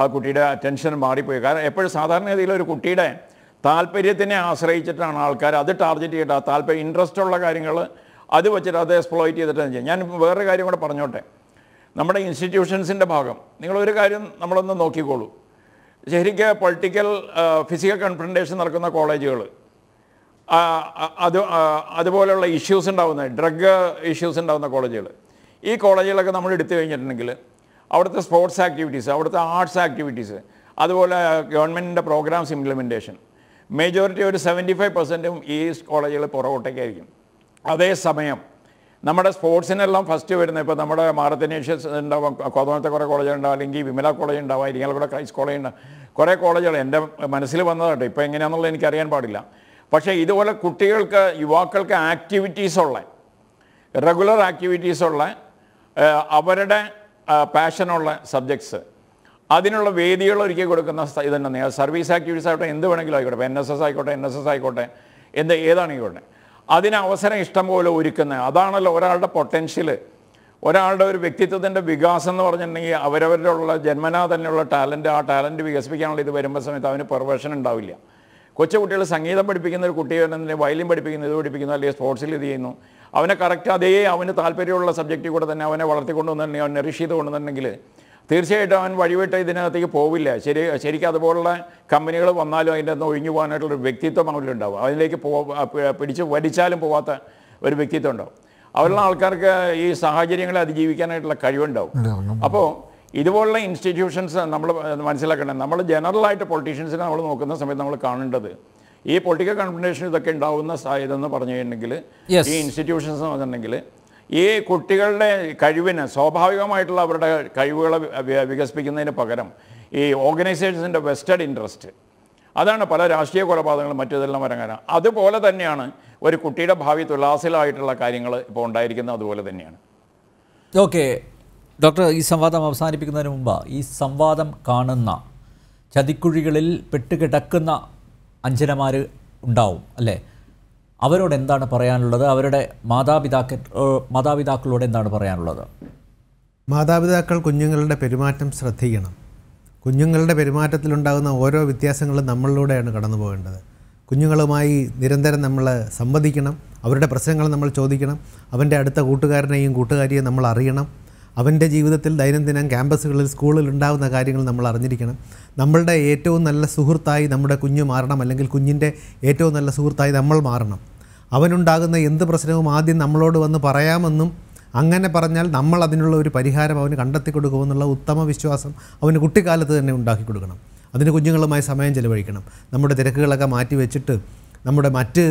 ആ കുട്ടിയുടെ അറ്റൻഷൻ മാറിപ്പോയി കാരണം എപ്പോഴും സാധാരണഗതിയിൽ ഒരു കുട്ടിയുടെ താല്പര്യത്തിനെ ആശ്രയിച്ചിട്ടാണ് ആൾക്കാർ അത് ടാർഗറ്റ് ചെയ്തിട്ട് ആ താല്പര്യം ഇൻട്രസ്റ്റ് ഉള്ള കാര്യങ്ങൾ അത് വെച്ചിട്ട് അത് എക്സ്പ്ലോയിറ്റ് ചെയ്തിട്ടാണ് ചെയ്യുക ഞാൻ വേറൊരു കാര്യം കൂടെ പറഞ്ഞോട്ടെ നമ്മുടെ ഇൻസ്റ്റിറ്റ്യൂഷൻസിൻ്റെ ഭാഗം നിങ്ങളൊരു കാര്യം നമ്മളൊന്ന് നോക്കിക്കോളൂ ശരിക്ക് പൊളിറ്റിക്കൽ ഫിസിക്കൽ കൺഫ്രണ്ടേഷൻ നടക്കുന്ന കോളേജുകൾ അത് അതുപോലെയുള്ള ഇഷ്യൂസ് ഉണ്ടാകുന്ന ഡ്രഗ് ഇഷ്യൂസ് ഉണ്ടാകുന്ന കോളേജുകൾ ഈ കോളേജുകളൊക്കെ നമ്മൾ എടുത്തു കഴിഞ്ഞിട്ടുണ്ടെങ്കിൽ അവിടുത്തെ സ്പോർട്സ് ആക്ടിവിറ്റീസ് അവിടുത്തെ ആർട്സ് ആക്ടിവിറ്റീസ് അതുപോലെ ഗവൺമെൻറ്റിൻ്റെ പ്രോഗ്രാംസ് ഇംപ്ലിമെൻറ്റേഷൻ മെജോറിറ്റി ഒരു സെവൻറ്റി ഫൈവ് പെർസെൻറ്റും ഈ കോളേജുകൾ പുറകോട്ടേക്കായിരിക്കും അതേസമയം നമ്മുടെ സ്പോർട്സിനെല്ലാം ഫസ്റ്റ് വരുന്നത് ഇപ്പോൾ നമ്മുടെ മാറത്തനേഷ്യസ് ഉണ്ടാവും കോതമത്തെ കുറേ കോളേജ് ഉണ്ടാവും അല്ലെങ്കിൽ വിമല കോളേജ് ഉണ്ടാവും ഇരിങ്ങാലക്കുട ക്രൈസ്റ്റ് കോളേജ് ഉണ്ടാവും കുറേ കോളേജുകൾ എൻ്റെ മനസ്സിൽ വന്നതാട്ടോ ഇപ്പോൾ എങ്ങനെയാണെന്നുള്ളത് അറിയാൻ പാടില്ല പക്ഷേ ഇതുപോലെ കുട്ടികൾക്ക് യുവാക്കൾക്ക് ആക്ടിവിറ്റീസ് ഉള്ള റെഗുലർ ആക്ടിവിറ്റീസ് ഉള്ള അവരുടെ പാഷനുള്ള സബ്ജക്ട്സ് അതിനുള്ള വേദികൾ ഒരുക്കി കൊടുക്കുന്ന ഇതുതന്നെ സർവീസ് ആക്ടിവിറ്റീസ് ആയിട്ട് എന്ത് വേണമെങ്കിലും ആയിക്കോട്ടെ എൻ എസ് എസ് ആയിക്കോട്ടെ എൻ എസ് എസ് ആയിക്കോട്ടെ എന്ത് ഏതാണെങ്കിലും അതിന് അവസരം ഇഷ്ടംപോലെ ഒരുക്കുന്നത് അതാണല്ലോ ഒരാളുടെ പൊട്ടൻഷ്യൽ ഒരാളുടെ ഒരു വ്യക്തിത്വത്തിൻ്റെ വികാസം എന്ന് പറഞ്ഞിട്ടുണ്ടെങ്കിൽ അവരവരിലുള്ള ജന്മനാ തന്നെയുള്ള ടാലൻറ്റ് ആ ടാലൻറ്റ് വികസിപ്പിക്കാനുള്ള ഇത് വരുമ്പോൾ സമയത്ത് അവന് പെർവേഷൻ ഉണ്ടാവില്ല കൊച്ചുകുട്ടികൾ സംഗീതം പഠിപ്പിക്കുന്ന ഒരു കുട്ടി വരുന്നതിന് വയലിൻ പഠിപ്പിക്കുന്നു ഇത് പഠിപ്പിക്കുന്നു അല്ലെങ്കിൽ സ്പോർട്സിൽ ഇത് ചെയ്യുന്നു അവനെ കറക്റ്റ് അതേ അവന് താല്പര്യമുള്ള സബ്ജക്റ്റിൽ കൂടെ തന്നെ അവനെ വളർത്തിക്കൊണ്ടുവന്നിട്ടുണ്ടെങ്കിൽ അവനെ നറിഷ് ചെയ്ത് കൊണ്ടുവന്നിട്ടുണ്ടെങ്കിൽ തീർച്ചയായിട്ടും അവൻ വഴിവിട്ട് ഇതിനകത്തേക്ക് പോവില്ല ശരി ശരിക്കും അതുപോലുള്ള കമ്പനികൾ വന്നാലും അതിൻ്റെ അകത്ത് ഒഴിഞ്ഞു പോകാനായിട്ടുള്ള ഒരു വ്യക്തിത്വം അവരിലുണ്ടാവും അതിലേക്ക് പോ പിടിച്ച് വലിച്ചാലും പോവാത്ത ഒരു വ്യക്തിത്വം ഉണ്ടാവും അവരുള്ള ആൾക്കാർക്ക് ഈ സാഹചര്യങ്ങളെ അതിജീവിക്കാനായിട്ടുള്ള കഴിവുണ്ടാവും അപ്പോൾ ഇതുപോലുള്ള ഇൻസ്റ്റിറ്റ്യൂഷൻസ് നമ്മൾ മനസ്സിലാക്കണം നമ്മൾ ജനറലായിട്ട് പൊളിറ്റീഷ്യൻസിനെ നമ്മൾ നോക്കുന്ന സമയത്ത് നമ്മൾ കാണേണ്ടത് ഈ പൊളിറ്റിക്കൽ കൺഫണ്ടേഷൻ ഇതൊക്കെ ഉണ്ടാവുന്ന സാധ്യത എന്ന് പറഞ്ഞു കഴിഞ്ഞിട്ടുണ്ടെങ്കിൽ ഈ ഇൻസ്റ്റിറ്റ്യൂഷൻസ് എന്ന് പറഞ്ഞിട്ടുണ്ടെങ്കിൽ ഈ കുട്ടികളുടെ കഴിവിന് സ്വാഭാവികമായിട്ടുള്ള അവരുടെ കഴിവുകളെ വികസിപ്പിക്കുന്നതിന് പകരം ഈ ഓർഗനൈസേഷൻസിൻ്റെ വെസ്റ്റഡ് ഇൻട്രസ്റ്റ് അതാണ് പല രാഷ്ട്രീയ കൊലപാതകങ്ങളും മറ്റേതെല്ലാം വരങ്ങാനും അതുപോലെ തന്നെയാണ് ഒരു കുട്ടിയുടെ ഭാവി തുലാസിലായിട്ടുള്ള കാര്യങ്ങൾ ഇപ്പോൾ ഉണ്ടായിരിക്കുന്നത് അതുപോലെ തന്നെയാണ് ഓക്കെ ഡോക്ടർ ഈ സംവാദം അവസാനിപ്പിക്കുന്നതിന് മുമ്പ് ഈ സംവാദം കാണുന്ന ചതിക്കുഴികളിൽ പെട്ടുകിടക്കുന്ന അഞ്ജനമാർ ഉണ്ടാവും അല്ലേ അവരോട് എന്താണ് പറയാനുള്ളത് അവരുടെ മാതാപിതാക്കൾ മാതാപിതാക്കളോട് എന്താണ് പറയാനുള്ളത് മാതാപിതാക്കൾ കുഞ്ഞുങ്ങളുടെ പെരുമാറ്റം ശ്രദ്ധിക്കണം കുഞ്ഞുങ്ങളുടെ പെരുമാറ്റത്തിലുണ്ടാകുന്ന ഓരോ വ്യത്യാസങ്ങളും നമ്മളിലൂടെയാണ് കടന്നു പോകേണ്ടത് കുഞ്ഞുങ്ങളുമായി നിരന്തരം നമ്മൾ സംവദിക്കണം അവരുടെ പ്രശ്നങ്ങൾ നമ്മൾ ചോദിക്കണം അവൻ്റെ അടുത്ത കൂട്ടുകാരനെയും കൂട്ടുകാരിയെയും നമ്മൾ അറിയണം അവൻ്റെ ജീവിതത്തിൽ ദൈനംദിനം ക്യാമ്പസുകളിൽ സ്കൂളിൽ ഉണ്ടാകുന്ന കാര്യങ്ങൾ നമ്മൾ അറിഞ്ഞിരിക്കണം നമ്മളുടെ ഏറ്റവും നല്ല സുഹൃത്തായി നമ്മുടെ കുഞ്ഞ് മാറണം അല്ലെങ്കിൽ കുഞ്ഞിൻ്റെ ഏറ്റവും നല്ല സുഹൃത്തായി നമ്മൾ മാറണം അവനുണ്ടാകുന്ന എന്ത് പ്രശ്നവും ആദ്യം നമ്മളോട് വന്ന് പറയാമെന്നും അങ്ങനെ പറഞ്ഞാൽ നമ്മൾ അതിനുള്ള ഒരു പരിഹാരം അവന് കണ്ടെത്തി കൊടുക്കുമെന്നുള്ള ഉത്തമ വിശ്വാസം അവന് കുട്ടിക്കാലത്ത് തന്നെ ഉണ്ടാക്കി കൊടുക്കണം അതിന് കുഞ്ഞുങ്ങളുമായി സമയം ചിലവഴിക്കണം നമ്മുടെ തിരക്കുകളൊക്കെ മാറ്റി വെച്ചിട്ട് നമ്മുടെ മറ്റ്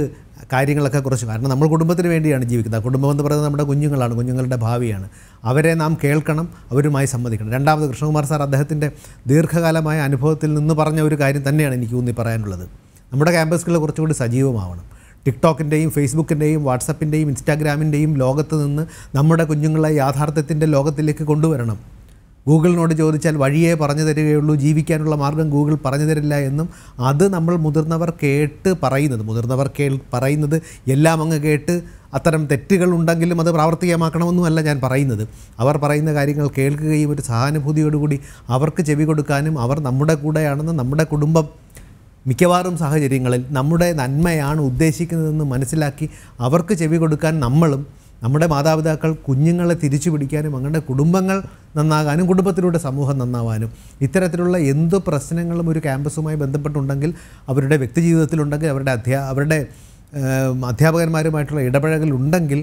കാര്യങ്ങളൊക്കെ കുറച്ച് കാരണം നമ്മൾ കുടുംബത്തിന് വേണ്ടിയാണ് ജീവിക്കുന്നത് കുടുംബം എന്ന് പറയുന്നത് നമ്മുടെ കുഞ്ഞുങ്ങളാണ് കുഞ്ഞുങ്ങളുടെ ഭാവിയാണ് അവരെ നാം കേൾക്കണം അവരുമായി സമ്മതിക്കണം രണ്ടാമത് കൃഷ്ണകുമാർ സാർ അദ്ദേഹത്തിൻ്റെ ദീർഘകാലമായ അനുഭവത്തിൽ നിന്ന് പറഞ്ഞ ഒരു കാര്യം തന്നെയാണ് എനിക്ക് ഊന്നി പറയാനുള്ളത് നമ്മുടെ ക്യാമ്പസുകൾ കുറച്ചുകൂടി സജീവമാവണം ടിക്ടോക്കിൻ്റെയും ഫേസ്ബുക്കിൻ്റെയും വാട്സപ്പിൻ്റെയും ഇൻസ്റ്റാഗ്രാമിൻ്റെയും ലോകത്ത് നിന്ന് നമ്മുടെ കുഞ്ഞുങ്ങളെ യാഥാർത്ഥ്യത്തിൻ്റെ ലോകത്തിലേക്ക് കൊണ്ടുവരണം ഗൂഗിളിനോട് ചോദിച്ചാൽ വഴിയേ പറഞ്ഞു തരികയുള്ളൂ ജീവിക്കാനുള്ള മാർഗം ഗൂഗിൾ പറഞ്ഞു തരില്ല എന്നും അത് നമ്മൾ മുതിർന്നവർ കേട്ട് പറയുന്നത് മുതിർന്നവർ കേൾ പറയുന്നത് എല്ലാം അങ്ങ് കേട്ട് അത്തരം തെറ്റുകൾ ഉണ്ടെങ്കിലും അത് പ്രാവർത്തികമാക്കണമെന്നുമല്ല ഞാൻ പറയുന്നത് അവർ പറയുന്ന കാര്യങ്ങൾ കേൾക്കുകയും ഒരു സഹാനുഭൂതിയോടുകൂടി അവർക്ക് ചെവി കൊടുക്കാനും അവർ നമ്മുടെ കൂടെയാണെന്ന് നമ്മുടെ കുടുംബം മിക്കവാറും സാഹചര്യങ്ങളിൽ നമ്മുടെ നന്മയാണ് ഉദ്ദേശിക്കുന്നതെന്ന് മനസ്സിലാക്കി അവർക്ക് ചെവി കൊടുക്കാൻ നമ്മളും നമ്മുടെ മാതാപിതാക്കൾ കുഞ്ഞുങ്ങളെ തിരിച്ചു പിടിക്കാനും അങ്ങനെ കുടുംബങ്ങൾ നന്നാകാനും കുടുംബത്തിലൂടെ സമൂഹം നന്നാവാനും ഇത്തരത്തിലുള്ള എന്ത് പ്രശ്നങ്ങളും ഒരു ക്യാമ്പസുമായി ബന്ധപ്പെട്ടുണ്ടെങ്കിൽ അവരുടെ വ്യക്തിജീവിതത്തിലുണ്ടെങ്കിൽ അവരുടെ അധ്യാ അവരുടെ അധ്യാപകന്മാരുമായിട്ടുള്ള ഇടപഴകൽ ഉണ്ടെങ്കിൽ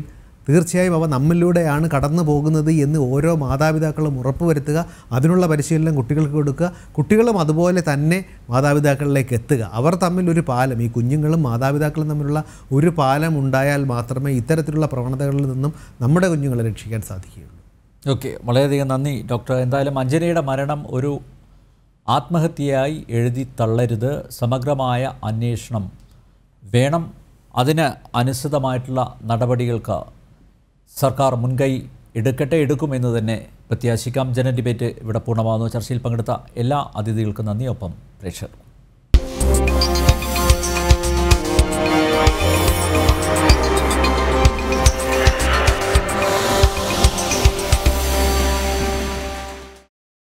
തീർച്ചയായും അവ നമ്മിലൂടെയാണ് കടന്നു പോകുന്നത് എന്ന് ഓരോ മാതാപിതാക്കളും വരുത്തുക അതിനുള്ള പരിശീലനം കുട്ടികൾക്ക് കൊടുക്കുക കുട്ടികളും അതുപോലെ തന്നെ മാതാപിതാക്കളിലേക്ക് എത്തുക അവർ തമ്മിൽ ഒരു പാലം ഈ കുഞ്ഞുങ്ങളും മാതാപിതാക്കളും തമ്മിലുള്ള ഒരു പാലം ഉണ്ടായാൽ മാത്രമേ ഇത്തരത്തിലുള്ള പ്രവണതകളിൽ നിന്നും നമ്മുടെ കുഞ്ഞുങ്ങളെ രക്ഷിക്കാൻ സാധിക്കുകയുള്ളൂ ഓക്കെ വളരെയധികം നന്ദി ഡോക്ടർ എന്തായാലും അഞ്ജനയുടെ മരണം ഒരു ആത്മഹത്യയായി എഴുതി തള്ളരുത് സമഗ്രമായ അന്വേഷണം വേണം അതിന് അനുസൃതമായിട്ടുള്ള നടപടികൾക്ക് സർക്കാർ മുൻകൈ എടുക്കട്ടെ എടുക്കുമെന്ന് തന്നെ പ്രത്യാശിക്കാം ജന ഡിബേറ്റ് ഇവിടെ പൂർണ്ണമാകുന്നു ചർച്ചയിൽ പങ്കെടുത്ത എല്ലാ അതിഥികൾക്കും നന്ദിയൊപ്പം പ്രേക്ഷകർ